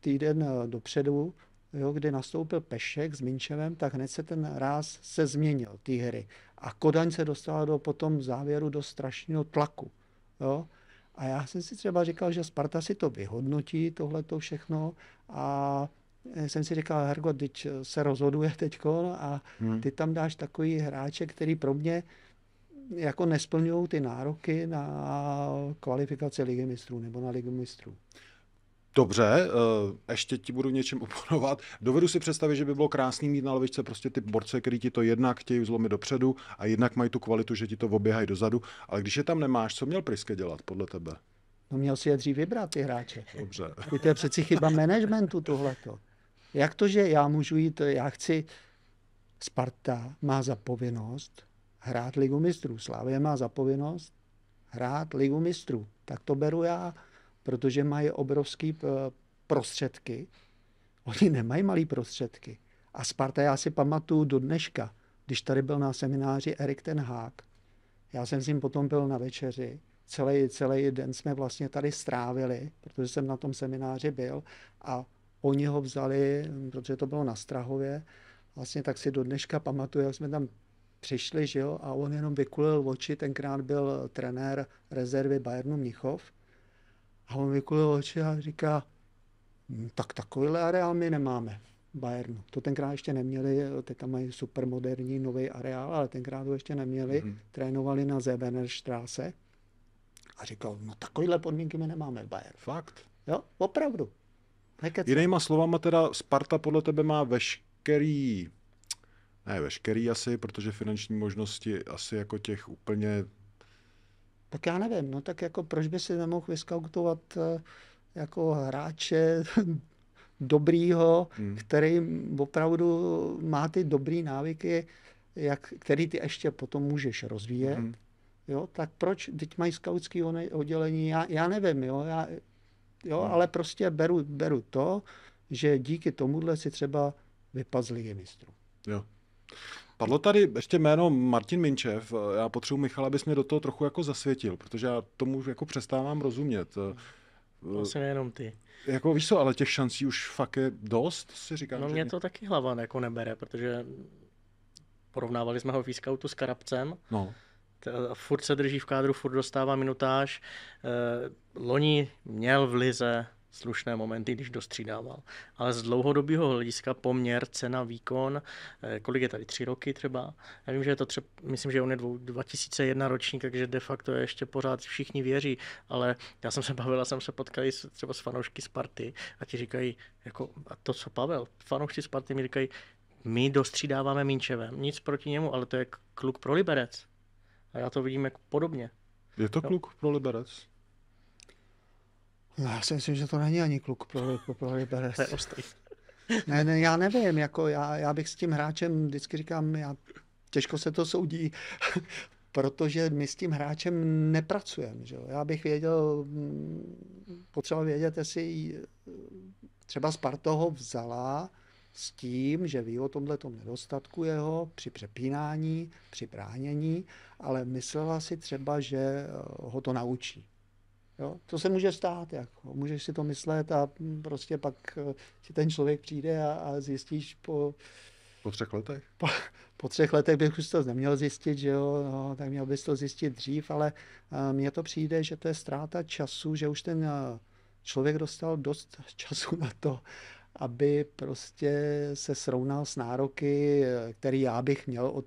týden eh, dopředu, jo, kdy nastoupil Pešek s Minčevem, tak hned se ten ráz se změnil, ty hry. A Kodaň se dostala do, potom závěru do strašného tlaku. Jo. A já jsem si třeba říkal, že Sparta si to vyhodnotí, tohle to všechno a eh, jsem si říkal, Hergo, teď eh, se rozhoduje teď a hmm. ty tam dáš takový hráče, který pro mě mm, jako nesplňují ty nároky na kvalifikaci ligy mistrů nebo na ligu mistrů.
Dobře, eh, ještě ti budu něčím oponovat. Dovedu si představit, že by bylo krásný mít na lavičce prostě ty borce, který ti to jednak chtějí zlomit dopředu a jednak mají tu kvalitu, že ti to oběhají dozadu. Ale když je tam nemáš, co měl Priske dělat podle
tebe? No měl si je dřív vybrat, ty hráče. Dobře. Ty jako to je přeci chyba managementu tohleto. Jak to, že já můžu jít, já chci, Sparta má zapovinnost hrát ligu mistrů, Slávě má zapovinnost hrát ligu mistrů. Tak to beru já protože mají obrovské eh, prostředky. Oni nemají malé prostředky. A Sparta, já si pamatuju do dneška, když tady byl na semináři Erik ten Hák, já jsem s ním potom byl na večeři, celý, celý den jsme vlastně tady strávili, protože jsem na tom semináři byl a oni ho vzali, protože to bylo na Strahově, vlastně tak si do dneška pamatuju, jak jsme tam přišli, že jo, a on jenom vykulil oči, tenkrát byl trenér rezervy Bayernu Mnichov a on vykulil oči a říká, hm, tak takovýhle areál my nemáme v Bayernu. To tenkrát ještě neměli, tam mají supermoderní nový areál, ale tenkrát ho ještě neměli. Mm-hmm. Trénovali na Zebenerstraße a říkal, no takovýhle podmínky my nemáme v Bayernu. Fakt? Jo, opravdu. Nekec. Jinýma
slovama teda Sparta podle tebe má veškerý, ne veškerý asi, protože finanční možnosti asi jako těch úplně
tak já nevím, no tak jako proč by si nemohl vyskautovat eh, jako hráče dobrýho, hmm. který opravdu má ty dobrý návyky, jak, který ty ještě potom můžeš rozvíjet. Hmm. Jo, tak proč? Teď mají skautský oddělení, já, já nevím, jo, já, jo hmm. ale prostě beru, beru to, že díky tomuhle si třeba vypadl z mistrů.
Jo. Padlo tady ještě jméno Martin Minčev. Já potřebuji, Michal, abys mě do toho trochu jako zasvětil, protože já tomu jako přestávám rozumět. No. Eh, vlastně nejenom ty. Jako víš co, ale těch šancí už fakt je
dost, si říkám. No mě to taky hlava jako nebere, protože porovnávali jsme ho v e s Karabcem. No. Eh, furt se drží v kádru, furt dostává minutáž. Eh, loni měl v Lize slušné momenty, když dostřídával. Ale z dlouhodobého hlediska poměr, cena, výkon, eh, kolik je tady, tři roky třeba. Já vím, že je to třeba, myslím, že on je dvou, 2001 ročník, takže de facto je ještě pořád všichni věří, ale já jsem se bavila, jsem se potkal třeba s fanoušky Sparty a ti říkají, jako, a to co Pavel, fanoušci Sparty mi říkají, my dostřídáváme Minčevem, nic proti němu, ale to je kluk pro Liberec. A já to vidím jako podobně. Je to kluk pro Liberec?
No, já si myslím, že to není ani kluk pro, pro, pro Liberec. Ne, ne, já nevím, jako já, já bych s tím hráčem, vždycky říkám, já, těžko se to soudí, protože my s tím hráčem nepracujeme. Já bych věděl, mm, potřeba vědět, jestli třeba Sparta ho vzala s tím, že ví o tomhle nedostatku jeho při přepínání, při bránění, ale myslela si třeba, že eh, ho to naučí. Jo? To se může stát, jako. můžeš si to myslet a hm, prostě pak eh, ti ten člověk přijde a, a zjistíš po... Po třech letech? Po, po třech letech bych už to neměl zjistit, že jo, no, tak měl bys to zjistit dřív, ale eh, mně to přijde, že to je ztráta času, že už ten eh, člověk dostal dost času na to, aby prostě se srovnal s nároky, který já bych měl od,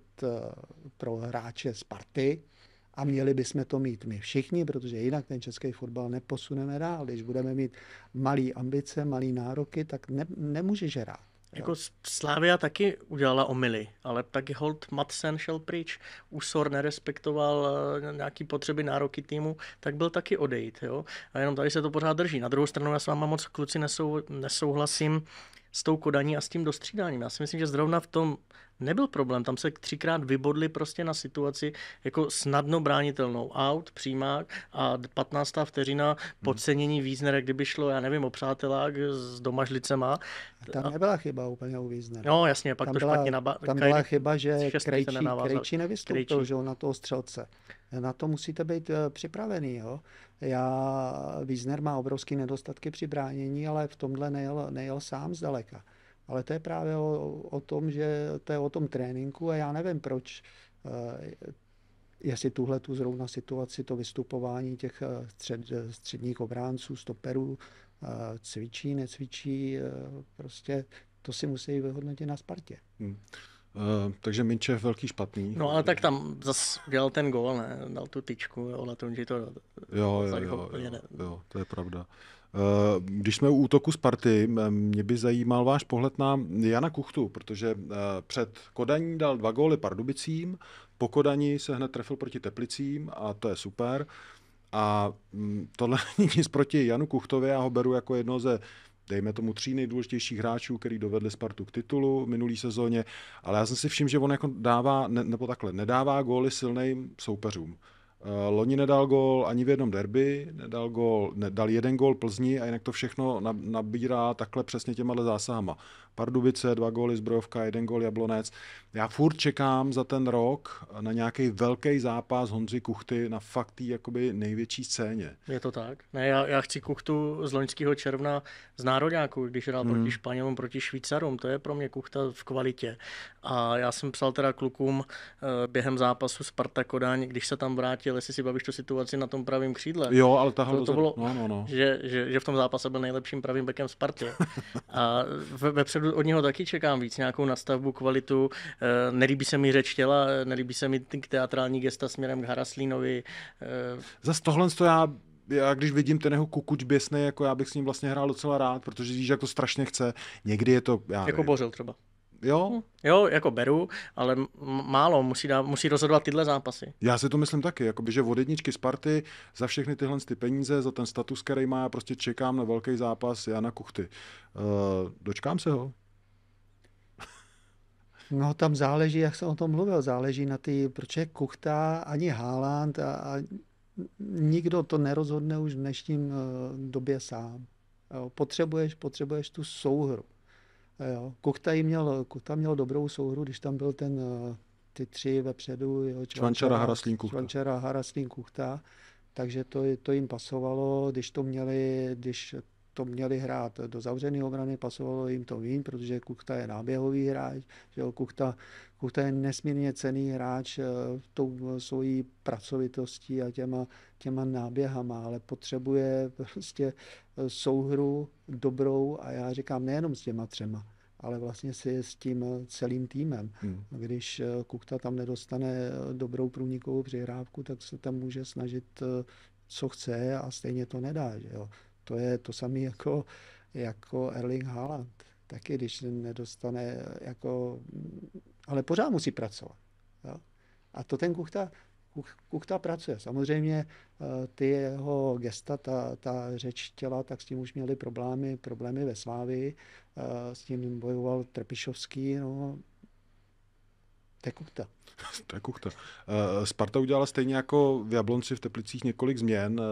pro hráče party a měli bychom to mít my všichni, protože jinak ten český fotbal neposuneme dál. Když budeme mít malé ambice, malé nároky, tak ne, nemůže žerát. Jako Slávia
taky udělala omily, ale taky Holt Madsen šel pryč, Usor nerespektoval eh, nějaký potřeby, nároky týmu, tak byl taky odejít. Jo? A jenom tady se to pořád drží. Na druhou stranu já s váma moc kluci nesou, nesouhlasím s tou kodaní a s tím dostřídáním. Já si myslím, že zrovna v tom nebyl problém. Tam se třikrát vybodli prostě na situaci jako snadno bránitelnou. Out, přímák a 15. vteřina mhm. podcenění Víznera, kdyby šlo, já nevím, o přátelák s domažlicema. A
tam nebyla chyba úplně u Víznera. No jasně, pak tam to byla, špatně naba- Tam byla kaj... chyba, že Krejčí, Krejčí nevystoupil, krejčí. že na toho střelce. Na to musíte být eh, připravený. Jo? Já, Wiesner má obrovský nedostatky při bránění, ale v tomhle nejel, nejel sám zdaleka. Ale to je právě o, o tom, že to je o tom tréninku a já nevím, proč eh, jestli tuhle tu zrovna situaci, to vystupování těch eh, střed, eh, středních obránců, stoperů, cvičí, necvičí, prostě
to si musí vyhodnotit na Spartě.
Hmm. Uh, takže je velký špatný. No ale tak tam
zas dělal ten gol, ne? Dal tu tyčku, jo, na tom, že to... Jo, jo, jo, jo, jo,
to je pravda. Eh, když jsme u útoku Sparty, mě by zajímal váš pohled na Jana Kuchtu, protože eh, před Kodaní dal dva góly Pardubicím, po Kodaní se hned trefil proti Teplicím a to je super. A mm, tohle není nic proti Janu Kuchtovi, já ho beru jako jedno ze dejme tomu tří nejdůležitějších hráčů, který dovedli Spartu k titulu v minulý sezóně, ale já jsem si všiml, že on jako dává, ne, nebo takhle, nedává góly silným soupeřům. Eh, loni nedal gól ani v jednom derby, nedal gól, nedal jeden gól Plzni a jinak to všechno nabírá takhle přesně těma zásahama. Pardubice, dva góly Zbrojovka, jeden gól Jablonec. Já furt čekám za ten rok na nějaký velký zápas Honzi Kuchty na fakt tý, jakoby největší scéně.
Je to tak. Ne, já, já chci Kuchtu z loňského června z Národňáku, když hrál hmm. proti Španělům, proti Švýcarům. To je pro mě Kuchta v kvalitě. A já jsem psal teda klukům eh, během zápasu Sparta Kodáň, když se tam vrátil, jestli si bavíš tu situaci na tom pravém křídle. Jo, ale tahle to, to bylo, no, no, no. Že, že, že, v tom zápase byl nejlepším pravým bekem Spartě. A ve, vepředu od něho taky čekám víc, nějakou nastavbu, kvalitu. Eh, nelíbí se mi řeč těla, eh, nelíbí se mi k teatrální gesta směrem k Haraslínovi. Eh.
Zase tohle to já já když vidím ten jeho kukuč běsný, jako já bych s ním vlastně hrál docela rád, protože víš, jak to strašně chce. Někdy je to... Já jako nevím. Bořil třeba. Jo?
Jo, jako beru, ale málo musí, dá, musí rozhodovat tyhle zápasy.
Já si to myslím taky, jakoby, že od jedničky Sparty za všechny tyhle ty peníze, za ten status, který má, já prostě čekám na velký zápas Jana Kuchty. Uh, dočkám se
ho? No tam záleží, jak jsem o tom mluvil, záleží na ty, proč je Kuchta ani Haaland a, a nikdo to nerozhodne už v dnešním eh, době sám. Potřebuješ, potřebuješ tu souhru. Jo. Kuchta, jí měl, Kuchta měl dobrou souhru, když tam byl ten, eh, ty tři vepředu. Jo, čvančera, čvančara, Haraslín, Kuchta. Čvančera, Haraslín, Kuchta. Takže to, to jim pasovalo, když to měli, když to měli hrát do zavřené obrany, pasovalo jim to vín, protože Kuchta je náběhový hráč, že jo, Kuchta, Kuchta je nesmírně cený hráč eh, tou svojí pracovitostí a těma, těma náběhama, ale potřebuje prostě eh, souhru dobrou a já říkám nejenom s těma třema, ale vlastně si s tím eh, celým týmem. Hmm. Když Kukta tam nedostane dobrou průnikovou přihrávku, tak se tam může snažit co chce a stejně to nedá. Že jo? To je to samé jako, jako Erling Haaland. Taky, když nedostane, jako, ale pořád musí pracovat. Jo? A to ten Kuchta, Kuchta pracuje. Samozřejmě eh, ty jeho gesta, ta, ta řeč těla, tak s tím už měli problémy, problémy ve Slávii. Eh, s tím bojoval Trpišovský, no, to je kuchta.
to je kuchta. Eh, Sparta udělala stejně jako v Jablonci v Teplicích několik změn. Eh,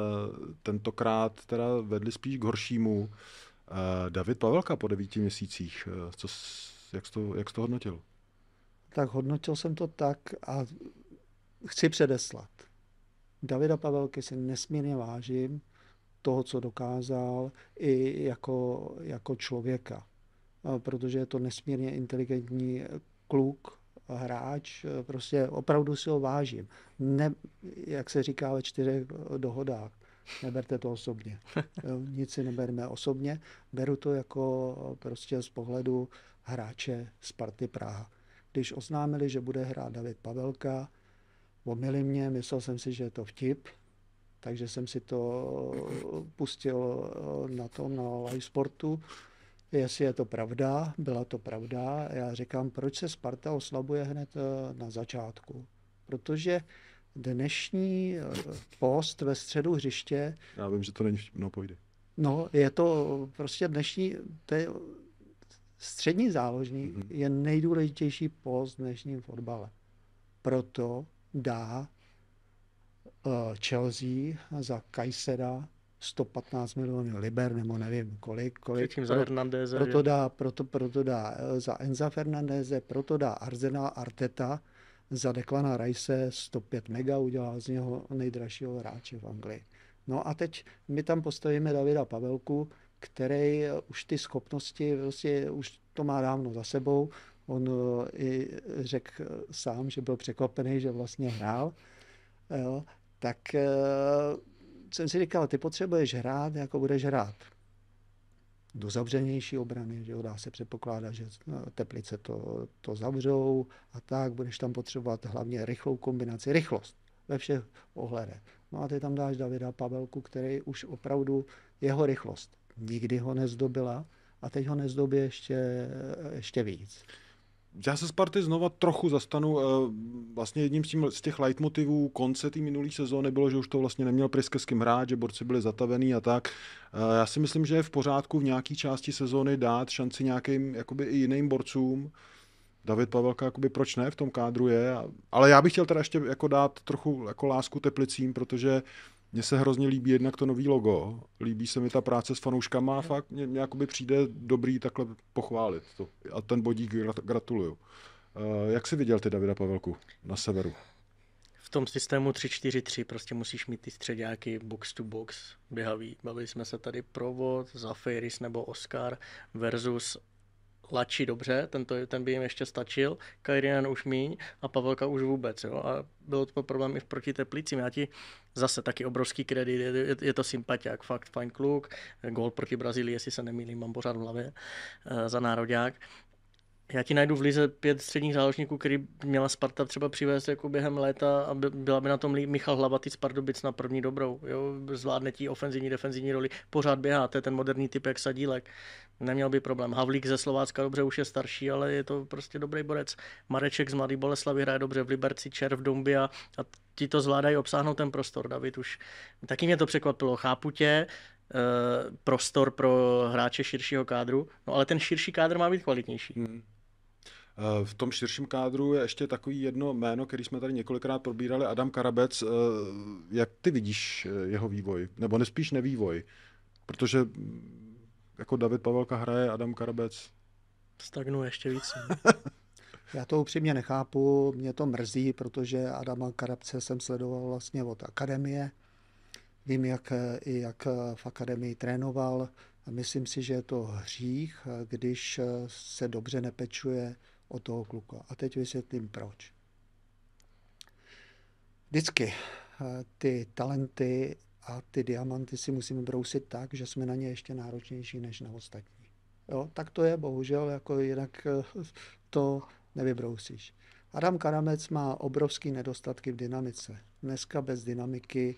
tentokrát teda vedli spíš k horšímu. Eh, David Pavelka po devíti měsících. Co, jak, jsi to, jak jsi to hodnotil?
Tak hodnotil jsem to tak a chci předeslat. Davida Pavelky si nesmírně vážím toho, co dokázal i jako, jako člověka, protože je to nesmírně inteligentní kluk, hráč, eh, prostě opravdu si ho vážím. Ne, jak se říká ve čtyřech eh, dohodách, neberte to osobně. Eh, nic si neberme osobně, beru to jako prostě z pohledu hráče Sparty Praha. Když oznámili, že bude hrát David Pavelka, omily mě, myslel jsem si, že je to vtip, takže jsem si to pustil na tom, na live sportu jestli je to pravda, byla to pravda. Já říkám, proč se Sparta oslabuje hned eh, na začátku? Protože dnešní eh, post ve středu hřiště...
Já vím, že to není no, pojde.
No, je to prostě dnešní... To je, střední záložní mm-hmm. je nejdůležitější post v dnešním fotbale. Proto dá uh, Chelsea za Kajseda 115 milionů liber, nebo nevím kolik. kolik Předtím za Hernandéze. Proto dá, proto, proto dá eh, za Enza Fernandéze, proto dá Arzena Arteta, za Declana Rice 105 mega, udělá z něho nejdražšího hráče v Anglii. No a teď my tam postavíme Davida Pavelku, který eh, už ty schopnosti, vlastně už to má dávno za sebou. On eh, i řekl sám, že byl překvapený, že vlastně hrál. Jo, tak jsem si říkal, ty potřebuješ hrát, jako budeš hrát. Do zavřenější obrany, že jo, dá se předpokládat, že no, teplice to, to zavřou a tak, budeš tam potřebovat hlavně rychlou kombinaci, rychlost ve všech ohledech. No a ty tam dáš Davida Pavelku, který už opravdu jeho rychlost nikdy ho nezdobila a teď ho nezdobí ještě, ještě víc
já se Sparty znova trochu zastanu. Eh, vlastně jedním z, tím, z těch leitmotivů konce té minulé sezóny bylo, že už to vlastně neměl Priske s kým hrát, že borci byli zatavený a tak. Eh, já si myslím, že je v pořádku v nějaké části sezóny dát šanci nějakým jakoby i jiným borcům. David Pavelka, jakoby proč ne, v tom kádru je. Ale já bych chtěl teda ještě jako dát trochu jako lásku teplicím, protože mně se hrozně líbí jednak to nový logo, líbí se mi ta práce s fanouškama a fakt mě, mě jakoby přijde dobrý takhle pochválit to. A ten bodík gratuluju. Uh, jak jsi viděl ty Davida Pavelku na severu?
v tom systému 3-4-3 prostě musíš mít ty středáky box to box běhavý. Bavili jsme se tady provod, Zafiris nebo Oscar versus Lači dobře, ten, to, ten by jim ještě stačil, Kajrian už míň a Pavelka už vůbec. Jo? A bylo to problém i v proti Teplicím. Já ti zase taky obrovský kredit, je, je, je to sympatiák, fakt fajn kluk, gol proti Brazílii, jestli se nemýlím, mám pořád v hlavě e, za nároďák. Já ti najdu v Lize pět středních záložníků, který měla Sparta třeba přivést jako během léta a byla by na tom líp. Michal Hlavatý z Pardubic na první dobrou. Jo? Zvládne ti ofenzivní, defenzivní roli. Pořád běhá, to je ten moderní typ jak sadílek neměl by problém. Havlík ze Slovácka dobře už je starší, ale je to prostě dobrý borec. Mareček z Mladý Boleslavy hraje dobře v Liberci, Čer v Dumbia a ti to zvládají obsáhnout ten prostor. David už, taky mě to překvapilo, chápu tě, eh, prostor pro hráče širšího kádru, no ale ten širší kádr má být kvalitnější. Hmm.
Eh, v tom širším kádru je ještě takový jedno jméno, který jsme tady několikrát probírali, Adam Karabec. Eh, jak ty vidíš jeho vývoj? Nebo nespíš nevývoj? Protože jako David Pavelka hraje, Adam Karabec.
Stagnuje ještě víc. Já to upřímně nechápu, mě to mrzí, protože Adama Karabce jsem sledoval vlastně od akademie. Vím, jak, i jak v akademii trénoval. Myslím si, že je to hřích, když se dobře nepečuje o toho kluka. A teď vysvětlím proč. Vždycky eh, ty talenty a ty diamanty si musíme brousit tak, že jsme na ně ještě náročnější než na ostatní. Jo, tak to je bohužel, jako jinak eh, to nevybrousíš. Adam Karamec má obrovský nedostatky v dynamice. Dneska bez dynamiky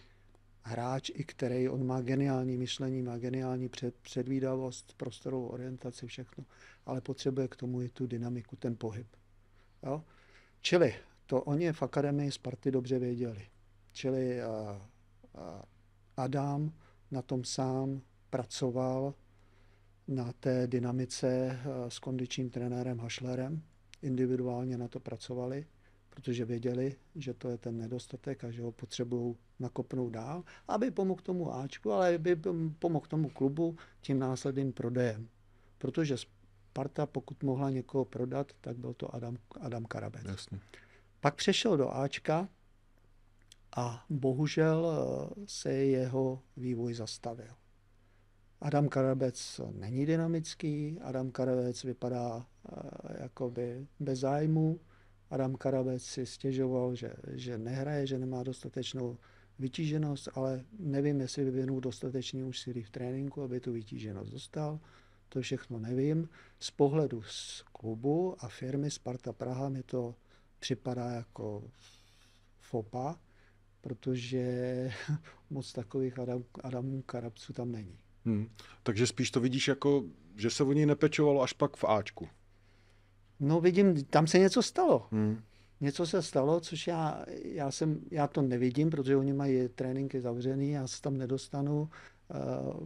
hráč, i který on má geniální myšlení, má geniální předvídavost, prostorovou orientaci, všechno, ale potřebuje k tomu i tu dynamiku, ten pohyb. Jo? Čili to oni v akademii Sparty dobře věděli. Čili a, eh, a eh, Adam na tom sám pracoval na té dynamice eh, s kondičním trenérem Hašlerem. Individuálně na to pracovali, protože věděli, že to je ten nedostatek a že ho potřebují nakopnout dál, aby pomohl tomu Ačku, ale aby pomohl tomu klubu tím následným prodejem. Protože Sparta, pokud mohla někoho prodat, tak byl to Adam, Adam Karabec. Jasně. Pak přešel do Ačka, a bohužel eh, se jeho vývoj zastavil. Adam Karabec není dynamický, Adam Karabec vypadá eh, jakoby bez zájmu, Adam Karabec si stěžoval, že, že nehraje, že nemá dostatečnou vytíženost, ale nevím, jestli vyvinul dostatečný úsilí v tréninku, aby tu vytíženost dostal. To všechno nevím. Z pohledu z klubu a firmy Sparta Praha mi to připadá jako fopa, protože moc takových Adam, Adamů Karabců tam není.
Hmm. Takže spíš to vidíš jako, že se o něj nepečovalo až pak v Ačku.
No vidím, tam se něco stalo. Hmm. Něco se stalo, což já, já, jsem, já to nevidím, protože oni mají tréninky zavřený, já se tam nedostanu. Eh,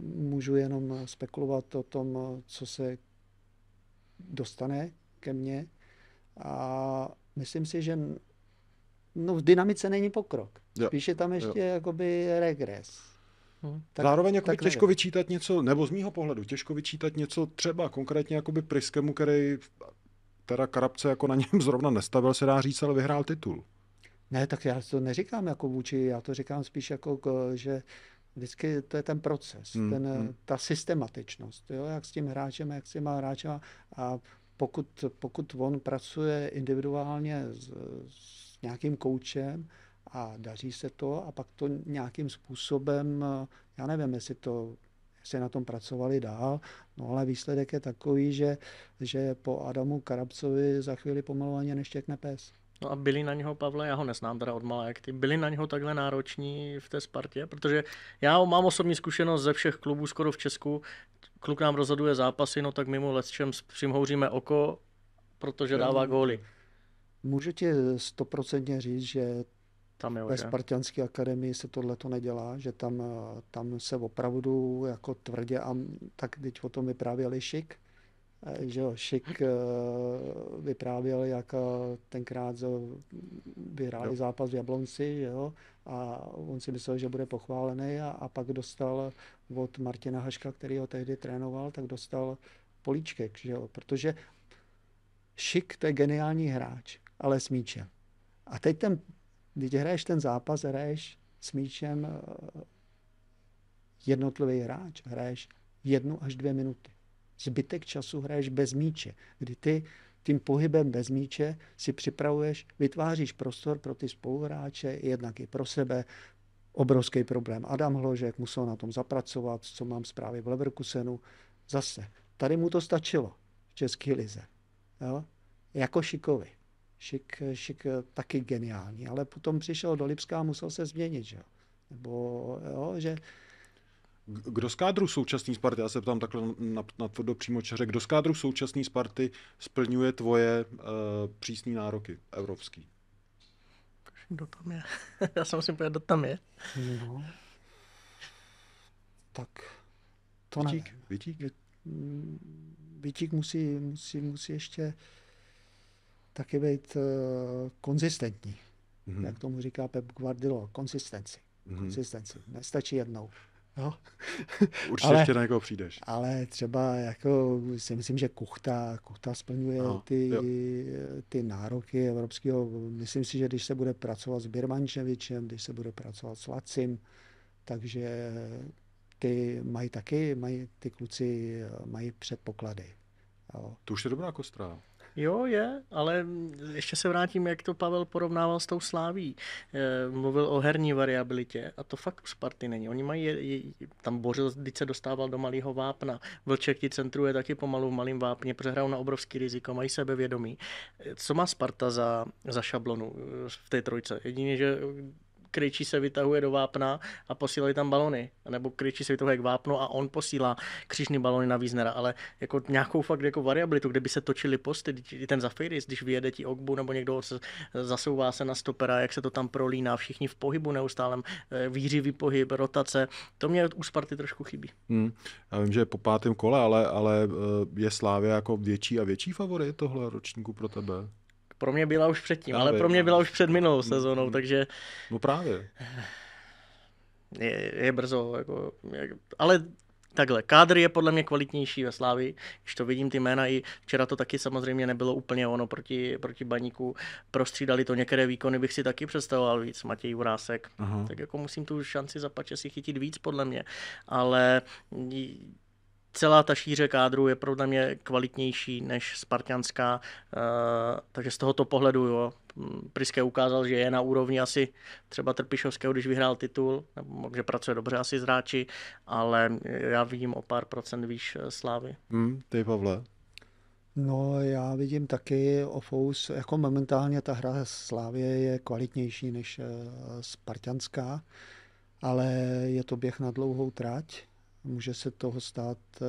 můžu jenom spekulovat o tom, co se dostane ke mně. A myslím si, že no v dynamice není pokrok. Jo. Spíš je tam ještě jo. jakoby regres. Hmm. Tak, Zároveň jakoby tak těžko nejde.
vyčítat něco, nebo z mýho pohledu, těžko vyčítat něco třeba konkrétně jakoby Priskemu, který teda Karabce jako na něm zrovna nestavil, se dá říct, ale vyhrál titul.
Ne, tak já to neříkám jako vůči, já to říkám spíš jako, že vždycky to je ten proces, hmm, ten, hmm. ta systematičnost, jo, jak s tím hráčem, jak s těma hráčem a pokud, pokud on pracuje individuálně s, s nějakým koučem a daří se to a pak to nějakým způsobem, eh, já nevím, jestli to se na tom pracovali dál, no ale výsledek je takový, že, že po Adamu Karabcovi za chvíli pomalu ani neštěkne pes.
No a byli na něho, Pavle, já ho neznám teda od malé, jak ty, byli na něho takhle nároční v té Spartě? Protože já mám osobní zkušenost ze všech klubů skoro v Česku, kluk nám rozhoduje zápasy, no tak mimo mu lecčem přimhouříme oko, protože dává góly.
Můžu ti eh, stoprocentně říct, že tam jo, ve Spartianské akademii se tohle to nedělá, že tam, eh, tam se opravdu jako tvrdě a tak teď o tom vyprávěli Šik, eh, že jo, Šik vyprávěl, jak tenkrát vyhráli jo. zápas v Jablonci, že jo, a on si myslel, že bude pochválený a, a pak dostal od Martina Haška, který ho tehdy trénoval, tak dostal políčkek, že jo, protože Šik, to je geniální hráč, ale s míčem. A teď ten, když hraješ ten zápas, hraješ s míčem eh, jednotlivý hráč, hraješ jednu až dvě minuty. Zbytek času hraješ bez míče, kdy ty tím pohybem bez míče si připravuješ, vytváříš prostor pro ty spoluhráče, jednak i pro sebe, obrovský problém. Adam Hložek musel na tom zapracovat, co mám zprávy v Leverkusenu. Zase, tady mu to stačilo v České lize. Jo? Jako šikovi. Šik, šik eh, taky geniální, ale potom přišel do Lipska a musel se změnit, že jo. Nebo, jo, že...
Kdo z kádru současné Sparty, já se ptám takhle na, na tvrdo čeře, kdo z kádru současné Sparty splňuje tvoje uh, eh, přísné nároky evropský?
Kdo tam je? já se musím povědět, kdo tam je. No.
Tak to Vytík? Vytík? Vytík musí, musí, musí ještě taky být eh, konzistentní. Mm-hmm. Jak tomu říká Pep Guardiola, konsistenci. Mm-hmm. Konsistenci. Nestačí jednou. No. Určitě ale, ještě na někoho přijdeš. Ale třeba jako si myslím, že Kuchta, Kuchta splňuje no, ty, ty nároky evropského. Myslím si, že když se bude pracovat s Birmančevičem, když se bude pracovat s Lacim, takže ty mají taky, mají, ty kluci eh, mají předpoklady. Jo. To už je dobrá kostra.
Jo, je, ale ještě se vrátím, jak to Pavel porovnával s tou sláví. Eh, mluvil o herní variabilitě a to fakt u Sparty není. Oni mají, je, je, tam Bořil, když se dostával do malého vápna, Vlček ti centruje taky pomalu v malém vápně, přehrál na obrovský riziko, mají sebevědomí. Eh, co má Sparta za, za šablonu eh, v té trojce? Jedině, že Krejčí se vytahuje do vápna a posílají tam balony. Nebo Krejčí se vytahuje k vápnu a on posílá křížní balony na Víznera. Ale jako nějakou fakt jako variabilitu, kde by se točily posty, ten Zafiris, když vyjede ti Ogbu nebo někdo se, zasouvá se na stopera, jak se to tam prolíná, všichni v pohybu neustálem, eh, výřivý pohyb, rotace. To mě u Sparty trošku chybí.
Hmm. Já vím, že po pátém kole, ale, ale eh, je Slávě jako větší a větší favorit tohle ročníku pro tebe?
Pro mě byla už předtím, Já ale vím, pro mě byla už před minulou mm, sezónou, mm. takže... No právě. Je, je brzo, jako, jak, ale takhle, kádr je podle mě kvalitnější ve Slávi, když to vidím ty jména i včera to taky samozřejmě nebylo úplně ono proti, proti baníku, prostřídali to některé výkony, bych si taky představoval víc, Matěj uh-huh. tak jako musím tu šanci zapače si chytit víc podle mě, ale celá ta šíře kádru je podle mě kvalitnější než spartianská, eh, takže z tohoto pohledu jo, hm, Priske ukázal, že je na úrovni asi třeba Trpišovského, když vyhrál titul, že pracuje dobře asi z hráči, ale já vidím o pár procent výš eh, slávy. Hmm, ty Pavle?
No já vidím taky Ofous, jako momentálně ta hra Slávě je kvalitnější než eh, Spartianská, ale je to běh na dlouhou trať může se toho stát eh,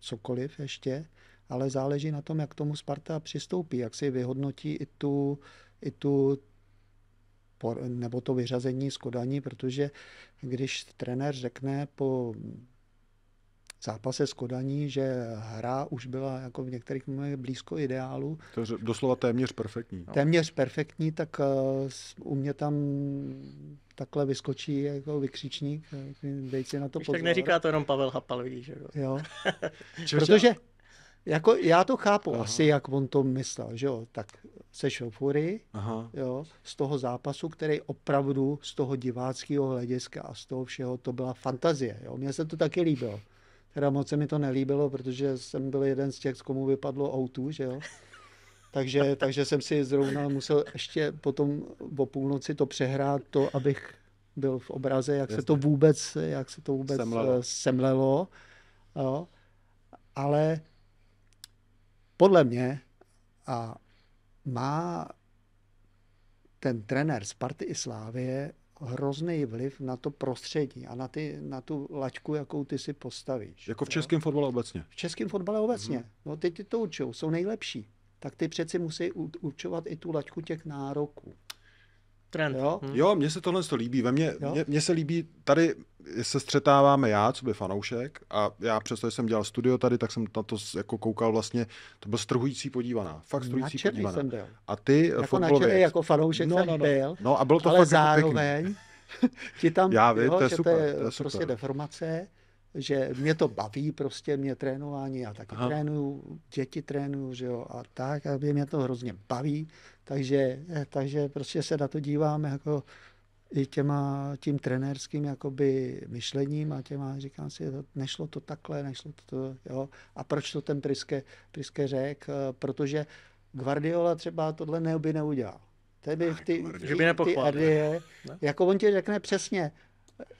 cokoliv ještě, ale záleží na tom, jak tomu Sparta přistoupí, jak si vyhodnotí i tu, i tu nebo to vyřazení z Kodaní, protože když trenér řekne po zápase s Kodaní, že hra už byla jako v některých momentech blízko ideálu.
To je doslova téměř perfektní. Téměř
perfektní, tak eh, u mě tam takhle vyskočí jako vykřičník, dej si na to Když pozor. Tak neříká to jenom
Pavel Hapal, vidíš. Jako. Jo. Protože
jako já to chápu Aha. asi, jak on to myslel, že jo, tak seš v euforii, jo, z toho zápasu, který opravdu z toho diváckého hlediska a z toho všeho, to byla fantazie, jo, mně se to taky líbilo. Teda moc se mi to nelíbilo, protože jsem byl jeden z těch, z komu vypadlo autu, že jo takže, takže jsem si zrovna musel ještě potom po půlnoci to přehrát, to, abych byl v obraze, jak se to vůbec, jak se to vůbec semlelo. Eh, semlelo jo. Ale podle mě a má ten trenér z i Slávie hrozný vliv na to prostředí a na, ty, na tu laťku, jakou ty si postavíš.
Jako v českém fotbale obecně?
V českém fotbale obecně. Mm. No, teď ty to učou, jsou nejlepší tak ty přeci musí určovat i tu laťku těch nároků. Trend.
Jo, hmm. jo
mně se tohle to líbí. Ve mně, mně, mně se líbí, tady se střetáváme já, co by fanoušek, a já přesto, jsem dělal studio tady, tak jsem na to jako koukal vlastně, to byl strhující podívaná. Fakt strhující načený podívaná. jsem byl. A ty eh, jako fotbalově. jako
fanoušek no, jsem no, no. byl,
no, a bylo to ale fakt jako zároveň
jako ti tam,
já vím, jo, to je super, to je prostě super.
deformace, že mě to baví prostě, mě trénování, já taky Aha. trénuju, děti trénuju, že jo, a tak, a mě to hrozně baví, takže, eh, takže prostě se na to dívám jako i těma, tím trenérským jakoby myšlením a těma, říkám si, no, nešlo to takhle, nešlo to, to jo. A proč to ten Priske, Priske řek? Protože Guardiola třeba tohle neby neudělal. Ten ty, ty, ty, ty, ty, ty, by ty, ty RDA, ne? jako on ti řekne přesně,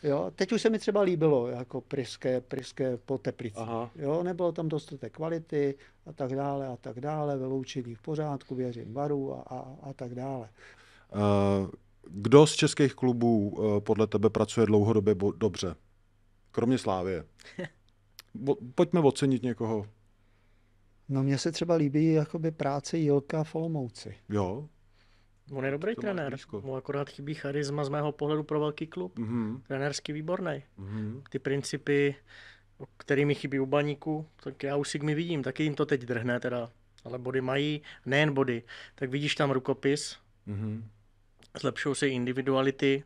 Jo, teď už se mi třeba líbilo jako pryské, pryské po teplici. Aha. Jo, nebylo tam dostatek kvality a tak dále a tak dále, vyloučení v pořádku, věřím varu a, a, a tak dále.
Eh, kdo z českých klubů eh, podle tebe pracuje dlouhodobě bo- dobře? Kromě Slávie. Bo- pojďme ocenit někoho.
No mně se třeba líbí jakoby práce Jilka v Olomouci.
Jo, On je dobrý trenér. Mu akorát chybí charisma z mého pohledu pro velký klub. Mm-hmm. Trenérsky výborný. Mm-hmm. Ty principy, kterými chybí u baníku, tak já u mi vidím. Taky jim to teď drhne teda. Ale body mají, nejen body. Tak vidíš tam rukopis. Mm-hmm. Zlepšou se individuality,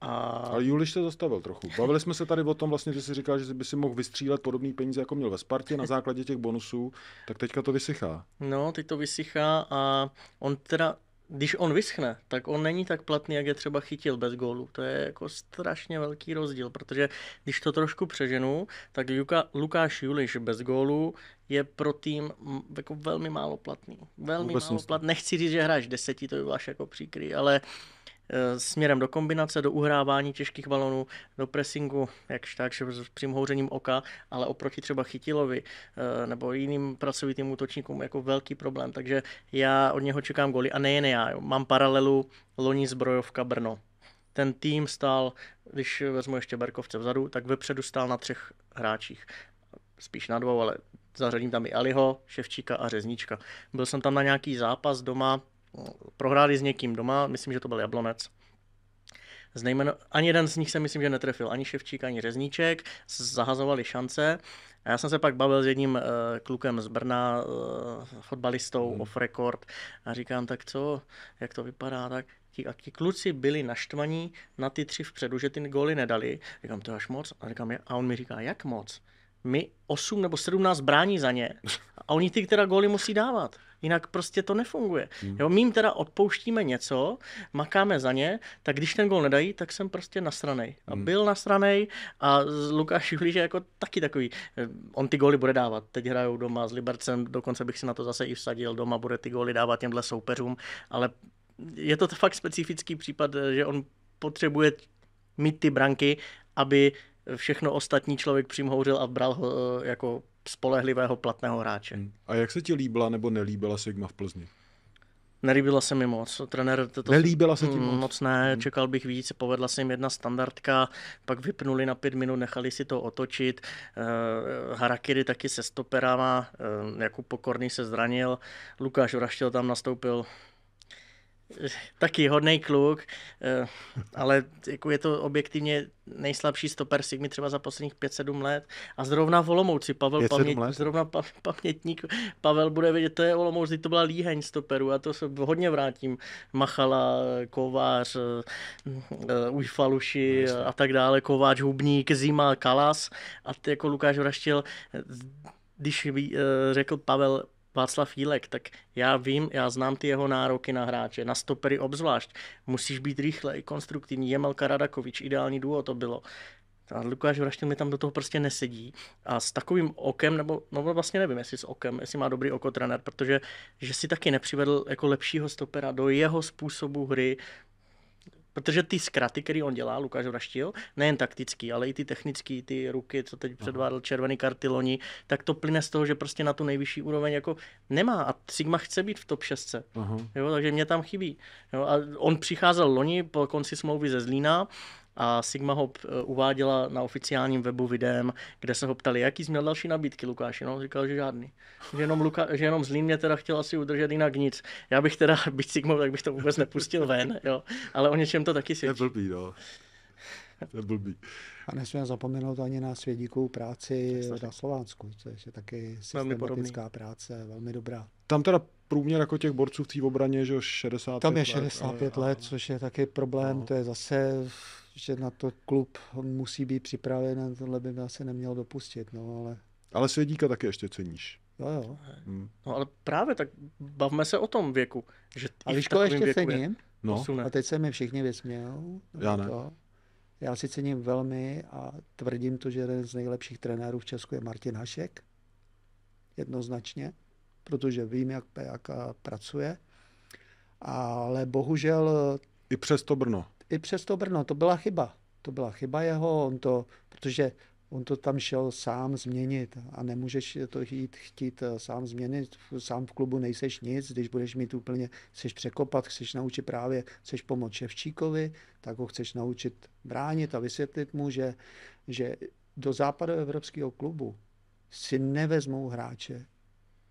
a... Ale
Juliš se zastavil trochu. Bavili
jsme se tady o tom,
vlastně, že si říkal, že by si mohl vystřílet podobný peníze, jako měl ve Spartě na základě těch bonusů, tak teďka to vysychá.
No, teď to vysychá a on teda když on vyschne, tak on není tak platný, jak je třeba chytil bez gólu. To je jako strašně velký rozdíl, protože když to trošku přeženu, tak Luka, Lukáš Juliš bez gólu je pro tým jako velmi málo platný. Velmi Vůbec málo platný. Nechci říct, že hráš deseti, to by byl až jako příkry, ale uh, Eh, směrem do kombinace, do uhrávání těžkých balonů, do pressingu, jakž tak, s přímhouřením oka, ale oproti třeba Chytilovi eh, nebo jiným pracovitým útočníkům jako velký problém, takže já od něho čekám goly a nejen já, jo. mám paralelu loni zbrojovka Brno. Ten tým stál, když vezmu ještě Berkovce vzadu, tak vepředu stál na třech hráčích. Spíš na dvou, ale zařadím tam i Aliho, Ševčíka a Řezníčka. Byl jsem tam na nějaký zápas doma, Prohráli s někým doma, myslím, že to byl Jablonec. Z nejmeno... Ani jeden z nich se myslím, že netrefil, ani Ševčík, ani Řezníček, zahazovali šance. A já jsem se pak bavil s jedním uh, klukem z Brna, uh, fotbalistou mm. off record, a říkám, tak co, jak to vypadá, tak ti, a ti kluci byli naštvaní na ty tři vpředu, že ty góly nedali. Říkám, to je až moc. A, říkám, a on mi říká, jak moc? my 8 nebo 17 brání za ně a oni ty která góly musí dávat. Jinak prostě to nefunguje. Hmm. Jo, my jim teda odpouštíme něco, makáme za ně, tak když ten gol nedají, tak jsem prostě nasranej. A hmm. byl nasranej a Lukáš Juhlíš je jako taky takový. Eh, on ty góly bude dávat. Teď hrajou doma s Libercem, dokonce bych si na to zase i vsadil. Doma bude ty góly dávat těmhle soupeřům, ale je to fakt specifický případ, eh, že on potřebuje mít ty branky, aby všechno ostatní člověk přimhouřil a bral ho eh, jako spolehlivého platného hráče. Hmm. A jak se ti líbila nebo nelíbila Sigma v Plzni? Nelíbila se mi moc. Trenér to, to Nelíbila se ti hmm, moc? Moc ne, hmm. čekal bych víc. Povedla se jim jedna standardka, pak vypnuli na pět minut, nechali si to otočit. Eh, Harakiri taky se stoperama, jako Pokorný se zranil, Lukáš Vraštil tam nastoupil taky hodný kluk, eh, ale jako je to objektivně nejslabší stoper Sigmy třeba za posledních 5-7 let. A zrovna v Olomouci, Pavel, pamět, zrovna pa, pamětník, Pavel bude vědět, to je Olomouci, to byla líheň stoperu a to se hodně vrátím. Machala, Kovář, eh, Ujfaluši no, a tak dále, Kovář Hubník, Zima, Kalas a ty jako Lukáš Vraštil, když eh, řekl Pavel, Václav Jílek, tak já vím, já znám ty jeho nároky na hráče, na stopery obzvlášť. Musíš být rychlej, konstruktivní, Jemelka Radakovič, ideální důvod to bylo. A Lukáš Vraštil mi tam do toho prostě nesedí. A s takovým okem, nebo no vlastně nevím, jestli s okem, jestli má dobrý oko trenér, protože že si taky nepřivedl jako lepšího stopera do jeho způsobu hry, Protože ty zkraty, které on dělá, Lukáš Vraštil, nejen taktický, ale i ty technický, ty ruky, co teď předvádl červený karty loni, tak to plyne z toho, že prostě na tu nejvyšší úroveň jako nemá. A Sigma chce být v top 6. Uh-huh. Jo, takže mě tam chybí. Jo, a on přicházel loni po konci smlouvy ze Zlína, a Sigma ho eh, uváděla na oficiálním webu videem, kde se ho ptali, jaký jsi měl další nabídky, Lukáš, no, říkal, že žádný. Že jenom, Luka, že jenom Zlín mě teda chtěl asi udržet jinak nic. Já bych teda, být Sigma, tak bych to vůbec nepustil ven, jo. Ale o něčem to taky svědčí. Je blbý, no. Je blbý.
A nesmíme zapomenout ani na svědíkovou práci na Slovácku, což je taky systematická práce, velmi dobrá.
Tam teda průměr jako těch borců v té obraně, že 60 Tam je 65 let,
ale, let, což je taky problém, no. to je zase že na to klub musí být připraven a tohle by se neměl dopustit. No, ale...
ale Svědíka také ještě ceníš.
Jo, jo. Hmm. No
ale právě tak bavme se o tom věku. Že a víš, koho ještě cením? Je. No.
A teď se mi všichni vysměl. Já ne. To. Já si cením velmi a tvrdím to, že jeden z nejlepších trenérů v Česku je Martin Hašek. Jednoznačně. Protože vím, jak, jak eh, pracuje. Ale bohužel... I přes to Brno i přes to Brno, to byla chyba. To byla chyba jeho, on to, protože on to tam šel sám změnit a nemůžeš to jít chtít eh, sám změnit, sám v klubu nejseš nic, když budeš mít úplně, chceš překopat, chceš naučit právě, chceš pomoct Ševčíkovi, tak ho chceš naučit bránit a vysvětlit mu, že, že do západu evropského klubu si nevezmou hráče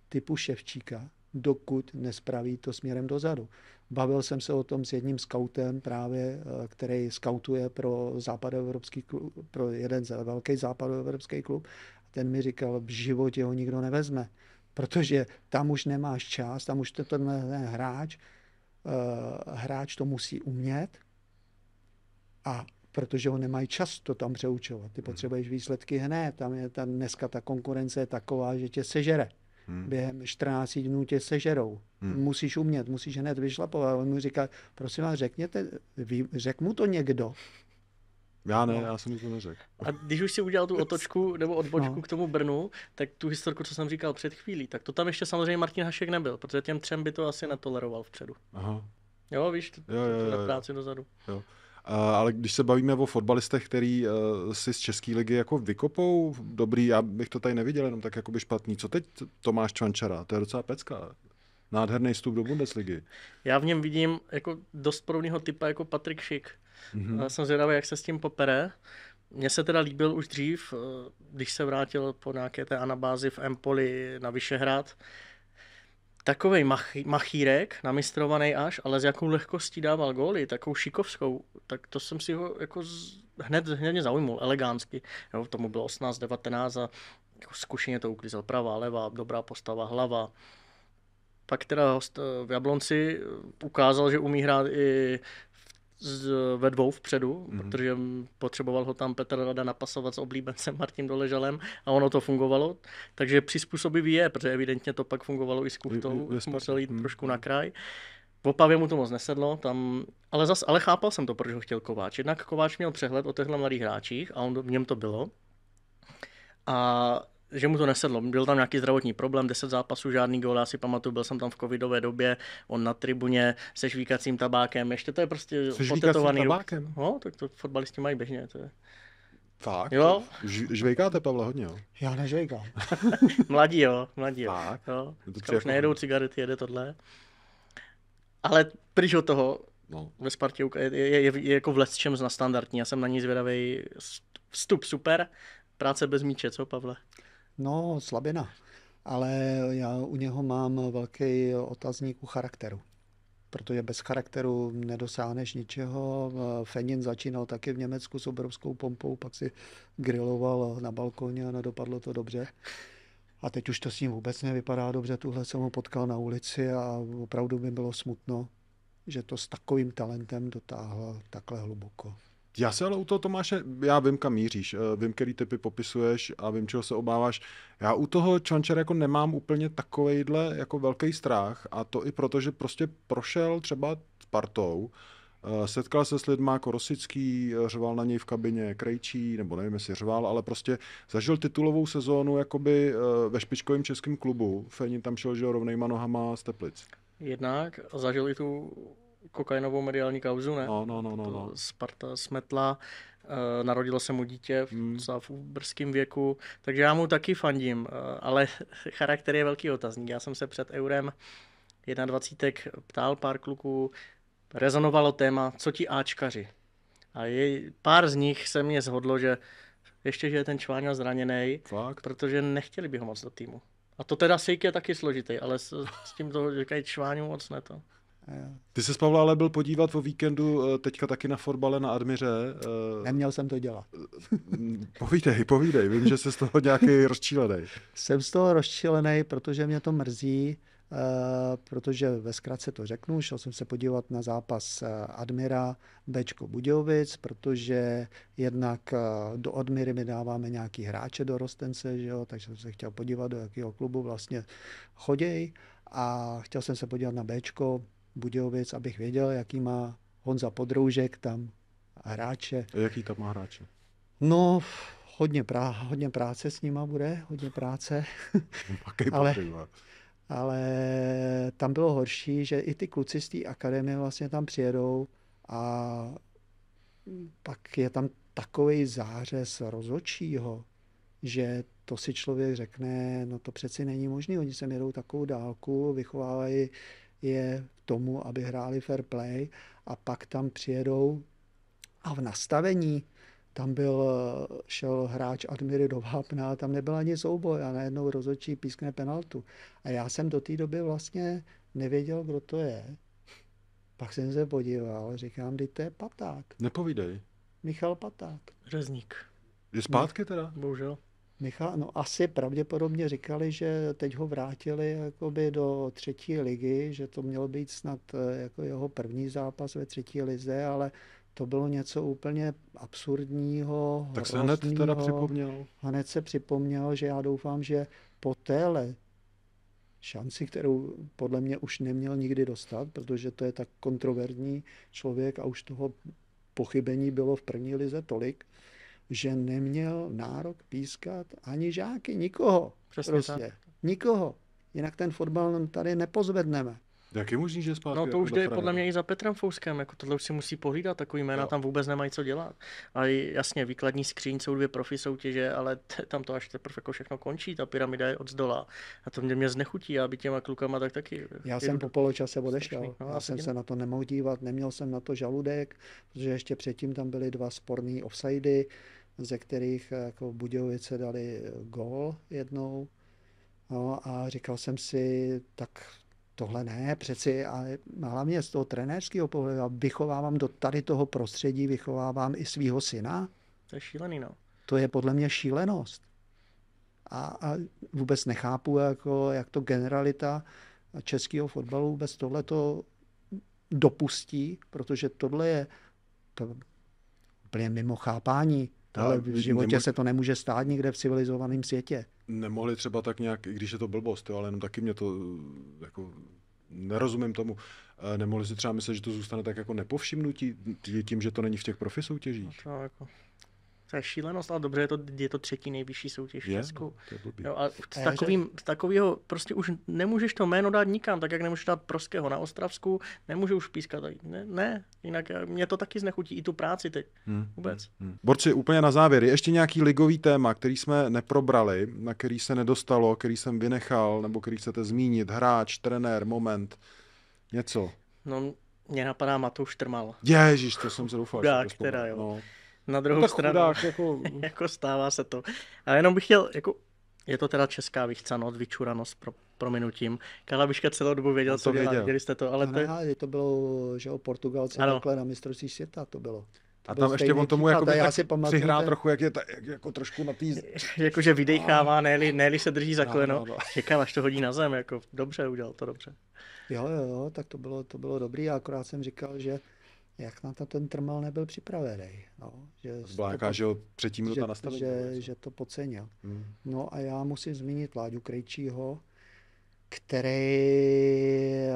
typu Ševčíka, dokud nespraví to směrem dozadu. Bavil jsem se o tom s jedním skautem právě, eh, který skautuje pro západoevropský klub, pro jeden velký západoevropský klub. Ten mi říkal, v životě ho nikdo nevezme, protože tam už nemáš čas, tam už ten hráč, eh, hráč to musí umět a protože ho nemají čas to tam přeučovat. Ty hmm. potřebuješ výsledky hned, tam je ta, dneska ta konkurence je taková, že tě sežere. Hmm. Během 14 dnů tě sežerou. Hmm. Musíš umět, musíš hned vyšlapovat. On mu říká, prosím vás, řekněte, vy, řek mu to někdo. Já ne, no. já jsem to neřekl.
A když už si udělal tu otočku nebo odbočku no. k tomu Brnu, tak tu historku, co jsem říkal před chvílí, tak to tam ještě samozřejmě Martin Hašek nebyl, protože těm třem by to asi netoleroval vpředu. Aha. Jo, víš, to, jo, jo, jo, na práci dozadu.
Jo ale když se bavíme o fotbalistech, který eh, si z České ligy jako vykopou, dobrý, já bych to tady neviděl, jenom tak by špatný. Co teď Tomáš Čvančara? To je docela pecka. Nádherný vstup do Bundesligy.
Já v něm vidím jako dost podobného typa jako Patrik Šik. Mm-hmm. Jsem zvědavý, jak se s tím popere. Mně se teda líbil už dřív, eh, když se vrátil po nějaké té anabázi v Empoli na Vyšehrad, takový mach, machírek, namistrovaný až, ale s jakou lehkostí dával góly, takovou šikovskou, tak to jsem si ho jako z, hned, hned mě zaujmul, elegánsky. Jo, tomu bylo 18, 19 a jako zkušeně to uklízel pravá, levá, dobrá postava, hlava. Pak teda host eh, v Jablonci eh, ukázal, že umí hrát i z, ve dvou vpředu, mm-hmm. protože potřeboval ho tam Petr Rada napasovat s oblíbencem Martin Doležalem a ono to fungovalo. Takže přizpůsobivý je, protože evidentně to pak fungovalo i s Kuchtou, musel jít mm-hmm. trošku na kraj. V Opavě mu to moc nesedlo, tam, ale, zas, ale chápal jsem to, proč ho chtěl Kováč. Jednak Kováč měl přehled o těchto mladých hráčích a on, v něm to bylo. A že mu to nesedlo. Byl tam nějaký zdravotní problém, 10 zápasů, žádný gól, já si pamatuju, byl jsem tam v covidové době, on na tribuně se žvíkacím tabákem, ještě to je prostě se potetovaný. tabákem? No, tak to fotbalisti mají běžně. To je. Tak, jo?
Ž- žvejkáte, Pavle, hodně, jo?
Já nežvejkám.
mladí, jo, mladí, jo. Tak. jo. To už nejedou cigarety, jede tohle. Ale pryč od toho, no. ve Spartě je, je, je, je jako v lesčem na standardní, já jsem na ní zvědavý vstup super, práce bez míče, co Pavle?
No, slabina. Ale já u něho mám velký otazník u charakteru. Protože bez charakteru nedosáhneš ničeho. Fenin začínal taky v Německu s obrovskou pompou, pak si griloval na balkoně a nedopadlo to dobře. A teď už to s ním vůbec nevypadá dobře. Tuhle jsem ho potkal na ulici a opravdu mi bylo smutno, že to s takovým talentem dotáhl takhle hluboko.
Já se ale u toho Tomáše, já vím, kam míříš, eh, vím, který typy popisuješ a vím, čeho se obáváš. Já u toho Čančera jako nemám úplně takovejhle jako velký strach a to i proto, že prostě prošel třeba partou, eh, setkal se s lidmi jako Rosický, eh, řval na něj v kabině Krejčí, nebo nevím, jestli řval, ale prostě zažil titulovou sezónu jakoby ve špičkovém českém klubu. Feni tam šel, že rovnejma nohama z Teplic.
Jednak zažil i tu kokainovou mediální kauzu, ne? No, no, no, no, no. Sparta smetla, eh, narodilo se mu dítě v, hmm. v brzkém věku, takže já mu taky fandím, eh, ale charakter je velký otazník. Já jsem se před Eurem 21 ptal pár kluků, rezonovalo téma, co ti Ačkaři. A je, pár z nich se mě zhodlo, že ještě, že je ten Čváňa zraněný, protože nechtěli by ho moc do týmu. A to teda Sejk je taky složitý, ale s, s tím to říkají Čváňu moc ne to.
Ty se Pavla ale byl podívat o víkendu eh, teďka taky na fotbale na Admiře. Eh, Neměl jsem to dělat. Povídej, povídej, vím, že jsi z toho nějaký rozčílený.
Jsem z toho rozčílený, protože mě to mrzí, eh, protože ve zkratce to řeknu, šel jsem se podívat na zápas Admira Bečko Budějovic, protože jednak do Admiry my dáváme nějaký hráče do Rostence, že jo, takže jsem se chtěl podívat, do jakého klubu vlastně choděj a chtěl jsem se podívat na Bčko, Budějovic, abych věděl, jaký má Honza Podroužek tam hráče. A jaký tam má hráče? No, hodně, prá- hodně práce s nima bude, hodně práce. ale, ale tam bylo horší, že i ty kluci z té akademie vlastně tam přijedou a pak je tam takový zářez rozočího, že to si člověk řekne, no to přeci není možné, oni sem jedou takovou dálku, vychovávají je tomu, aby hráli fair play a pak tam přijedou a v nastavení tam byl, šel hráč Admiry do Vápna, tam nebyl ani souboj a najednou rozhodčí pískne penaltu. A já jsem do té doby vlastně nevěděl, kdo to je. Pak jsem se podíval, říkám, kdy to je Paták. Nepovídej. Michal Paták.
Řezník. Je zpátky
teda?
Bohužel. Michal, no asi pravděpodobně říkali, že teď ho vrátili jakoby do třetí ligy, že to měl být snad eh, jako jeho první zápas ve třetí lize, ale to bylo něco úplně absurdního. Tak se hned teda připomněl. Hned se připomněl, že já doufám, že po téhle šanci, kterou podle mě už neměl nikdy dostat, protože to je tak kontroverzní člověk a už toho pochybení bylo v první lize tolik, že neměl nárok pískat ani žáky, nikoho. Přesně prostě. tak. Nikoho. Jinak ten fotbal tady nepozvedneme.
Jak je možný, že zpátky? No to jako už jde podle mě i za Petrem Fouskem, jako tohle už si musí pohlídat, takový jména jo. tam vůbec nemají co dělat. A jasně, výkladní skříň jsou dvě profi soutěže, ale t- tam to až teprve jako všechno končí, ta pyramida je od zdola. A to mě, mě znechutí, aby těma klukama tak taky. Já jsem po
poločase odešel, no, já jsem se na to nemohl dívat, neměl jsem na to žaludek, protože ještě předtím tam byly dva sporné offsidy, ze kterých eh, jako Budějovice dali eh, gól jednou. No, a říkal jsem si, tak tohle ne, přeci, ale hlavně z toho trenérského pohledu, vychovávám do tady toho prostředí, vychovávám i svého syna. To je šílený, no. To je podle mě šílenost. A, a vůbec nechápu, jako, jak to generalita českého fotbalu vůbec to dopustí, protože tohle je to úplně mimo chápání ale v životě nemohli, se to nemůže stát nikde v civilizovaném světě.
Nemohli třeba tak nějak, i když je to blbost, jo, ale jenom taky mě to eh, jako nerozumím tomu. Eh, nemohli si třeba myslet, že to zůstane tak jako nepovšimnutí tím, že to není v těch profi soutěžích? No
to jako to je šílenost, ale dobře, je to, je to třetí nejvyšší soutěž v Česku. No, jo, a s takovým, z takového, prostě už nemůžeš to jméno dát nikam, tak jak nemůžeš dát Proského na Ostravsku, nemůžu už pískat. Ne, ne, jinak mě to taky znechutí, i tu práci teď. Hmm, hmm. Vůbec. Hmm.
Borci, úplně na závěr, je ještě nějaký ligový téma, který jsme neprobrali, na který se nedostalo, který jsem vynechal, nebo který chcete zmínit, hráč, trenér, moment, něco?
No, mě napadá Matouš Trmal. Ježíš, to jsem se doufal. Tak, teda jo. No na druhou no tak stranu. Chudák, jako... jako stává se to. Ale jenom bych chtěl, jako, je to teda česká vychcanost, vyčuranost pro, prominutím. Karla Biška celou dobu věděl, to co dělá, věděli jste to,
ale to je... to bylo, že o Portugalce ano.
takhle na mistrovství světa to bylo. a tam ještě on tomu jako tak si pamatuju, přihrá ten... trochu,
jak je ta, jak, jako trošku na tý...
Jakože vydechává, ne no. ne se drží za no, koleno, no, no, no. až to hodí na zem, jako dobře, udělal
to dobře. Jo, jo, tak to bylo, to bylo dobrý, já akorát jsem říkal, že jak na to ten Trmal nebyl připravený. No, že Bláka,
to, že ho předtím že, ta nastavení.
Že, že to pocenil. Hmm. No a já musím zmínit Láďu Krejčího, který eh,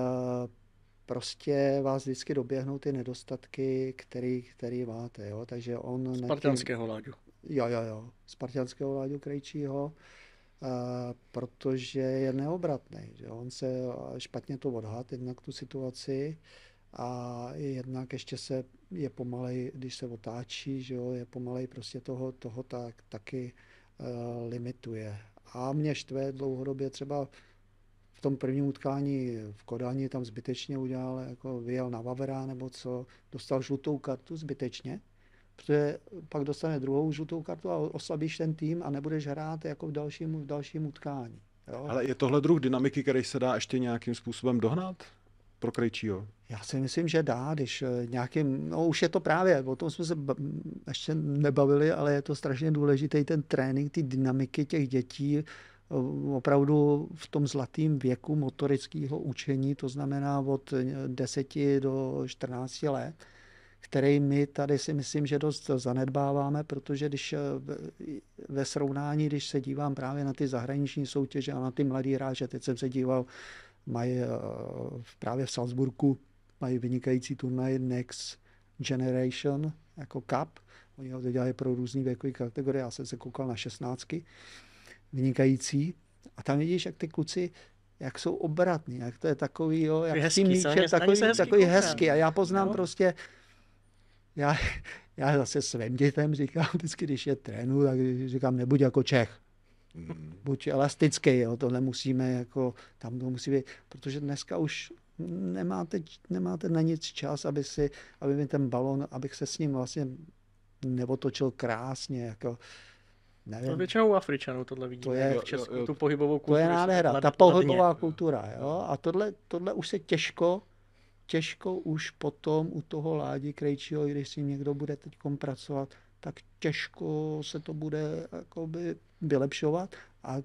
prostě vás vždycky doběhnou ty nedostatky, který, který máte. Jo? Takže on Spartianského Láďu. Jo, jo, jo. Spartianského Láďu Krejčího, eh, protože je neobratný. Že? On se špatně to odhad, jednak tu situaci, a jednak ještě se je pomalej, když se otáčí, že jo, je pomalej prostě toho, toho tak, taky uh, limituje. A mě štve dlouhodobě třeba v tom prvním utkání v Kodani tam zbytečně udělal, jako vyjel na Vavera nebo co, dostal žlutou kartu zbytečně, protože pak dostane druhou žlutou kartu a oslabíš ten tým a nebudeš hrát jako v dalším, v dalším utkání. Jo? Ale
je tohle druh dynamiky, který se dá ještě nějakým způsobem dohnat pro Krejčího?
Já si myslím, že dá, když eh, nějakým, no už je to právě, o tom jsme se ještě nebavili, ale je to strašně důležitý ten trénink, ty dynamiky těch dětí, eh, opravdu v tom zlatém věku motorického učení, to znamená od 10 eh, do 14 let, který my tady si myslím, že dost zanedbáváme, protože když ve srovnání, když se dívám právě na ty zahraniční soutěže a na ty mladý hráče, teď jsem se díval, mají právě v Salzburku mají vynikající turnaj Next Generation, jako cup. Oni ho dělají pro různé věkové kategorie, já jsem se koukal na šestnáctky, vynikající. A tam vidíš, jak ty kuci jak jsou obratní, jak to je takový, jo, jak hezký, tím míčem, takový, hezký, takový hezký. A já poznám no. prostě, já, já zase svým dětem říkám vždycky, když je trénu, tak říkám, nebuď jako Čech. Mm. Buď elastický, jo, to nemusíme, jako, tam to musí být, protože dneska už nemáte, nemáte na nic čas, aby, si, aby mi ten balon, abych se s ním vlastně neotočil krásně, jako Nevím. To
většinou Afričanů tohle vidíme to je, v Česku, jo, jo. tu pohybovou kulturu. To je nádhera, ta pohybová kultura.
Jo? A tohle, tohle už se těžko, těžko už potom u toho Ládi Krejčího, když si někdo bude teď pracovat, tak těžko se to bude jakoby, vylepšovat a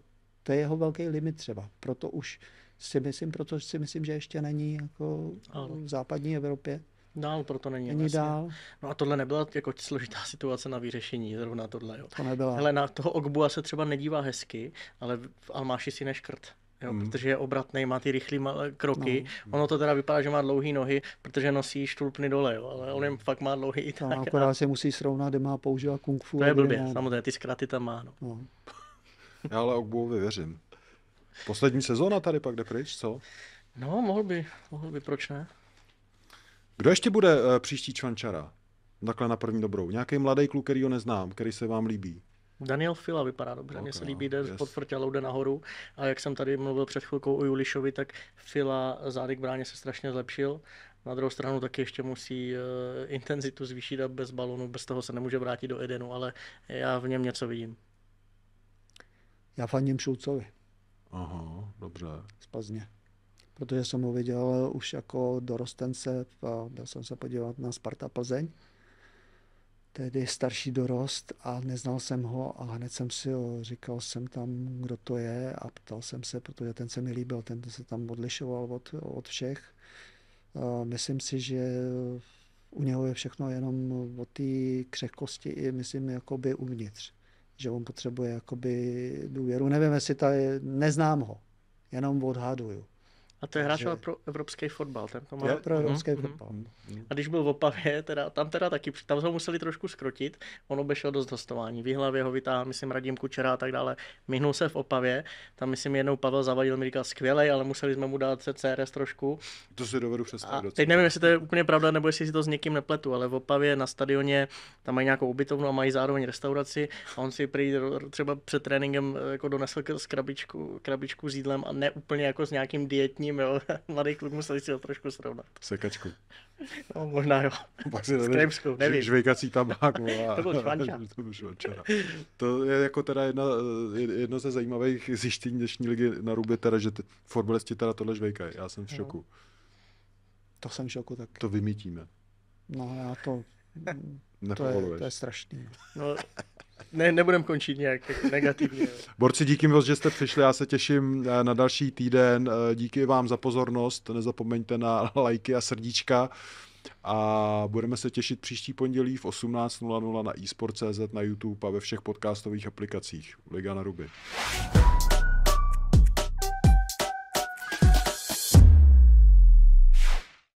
to je jeho velký limit třeba. Proto už si myslím, protože si myslím, že ještě není jako ano. v západní Evropě.
Dál proto není. Není dál. No a tohle nebyla jako složitá situace na vyřešení, zrovna tohle. Jo. To nebyla. Hele, na toho Ogbua se třeba nedívá hezky, ale v Almáši si neškrt. Jo, mm. protože je obratný, má ty rychlé kroky. No. Hmm. Ono to teda vypadá, že má dlouhé nohy, protože nosí štulpny dole, jo, ale on jim hmm. fakt má dlouhý i tak. No, akorát
a... se musí srovnat, kde má používat kung fu. To je blbě, samozřejmě, ty
zkraty tam má. No. No.
Já ale Ogbuovi věřím. Poslední sezóna tady pak jde pryč, co?
No, mohl by, mohl by, proč ne?
Kdo ještě bude uh, příští čvančara? Takhle na první dobrou. Nějaký mladý kluk, který ho neznám, který se vám líbí.
Daniel Fila vypadá dobře, okay, mně se no, líbí, jde yes. pod frtělou, jde nahoru a jak jsem tady mluvil před chvilkou o Julišovi, tak Fila zády k bráně se strašně zlepšil. Na druhou stranu taky ještě musí uh, intenzitu zvýšit a bez balonu, bez toho se nemůže vrátit do Edenu, ale já v něm něco vidím.
Já fandím Šulcovi. Aha, dobře. Z Plzně. Protože jsem ho viděl už jako dorostence, byl jsem se podívat na Sparta Plzeň, Tedy starší dorost a neznal jsem ho a hned jsem si ho říkal, jsem tam, kdo to je a ptal jsem se, protože ten se mi líbil, ten se tam odlišoval od, od všech. A myslím si, že u něho je všechno jenom o té křehkosti i myslím jakoby uvnitř že on potřebuje jakoby důvěru. Nevím, jestli ta je, neznám ho, jenom odhaduju.
A to je hráč že... pro evropský fotbal. Ten to má... Je pro evropský mm-hmm. fotbal. Mm-hmm. A když byl v Opavě, teda, tam teda taky, tam ho museli trošku skrotit, on obešel dost hostování. Výhlavě ho vytáhl, myslím, Radim Kučera a tak dále. Myhnul se v Opavě, tam myslím jednou Pavel Zavadil mi říkal skvěle, ale museli jsme mu dát CRS trošku. To si dovedu představit. teď nevím, jestli to je úplně pravda, nebo jestli si to s někým nepletu, ale v Opavě na stadioně tam mají nějakou ubytovnu a mají zároveň restauraci a on si prý třeba před tréninkem e, jako donesl krabičku, krabičku s jídlem a ne úplně jako s nějakým dietním ním, jo. Mladý kluk musel si ho trošku srovnat. Sekačku. No, možná jo. Pak si S kremskou, nevím. Žvejkací tabák. to byl švanča. No. to je jako teda jedna,
eh, jedno ze zajímavých zjištění dnešní ligy na Rubě, teda, že t- fotbalisti teda tohle žvejkají. Já jsem v šoku. No.
To jsem v šoku tak.
To vymítíme.
No já to... to, je, to je strašný. No, ne, nebudem končit nějak negativně.
Borci, díky moc, že jste přišli. Já se těším eh, na další týden. Eh, díky vám za pozornost. Nezapomeňte na lajky a srdíčka. A budeme se těšit příští pondělí v 18.00 na eSport.cz, na YouTube a ve všech podcastových aplikacích. Liga na ruby.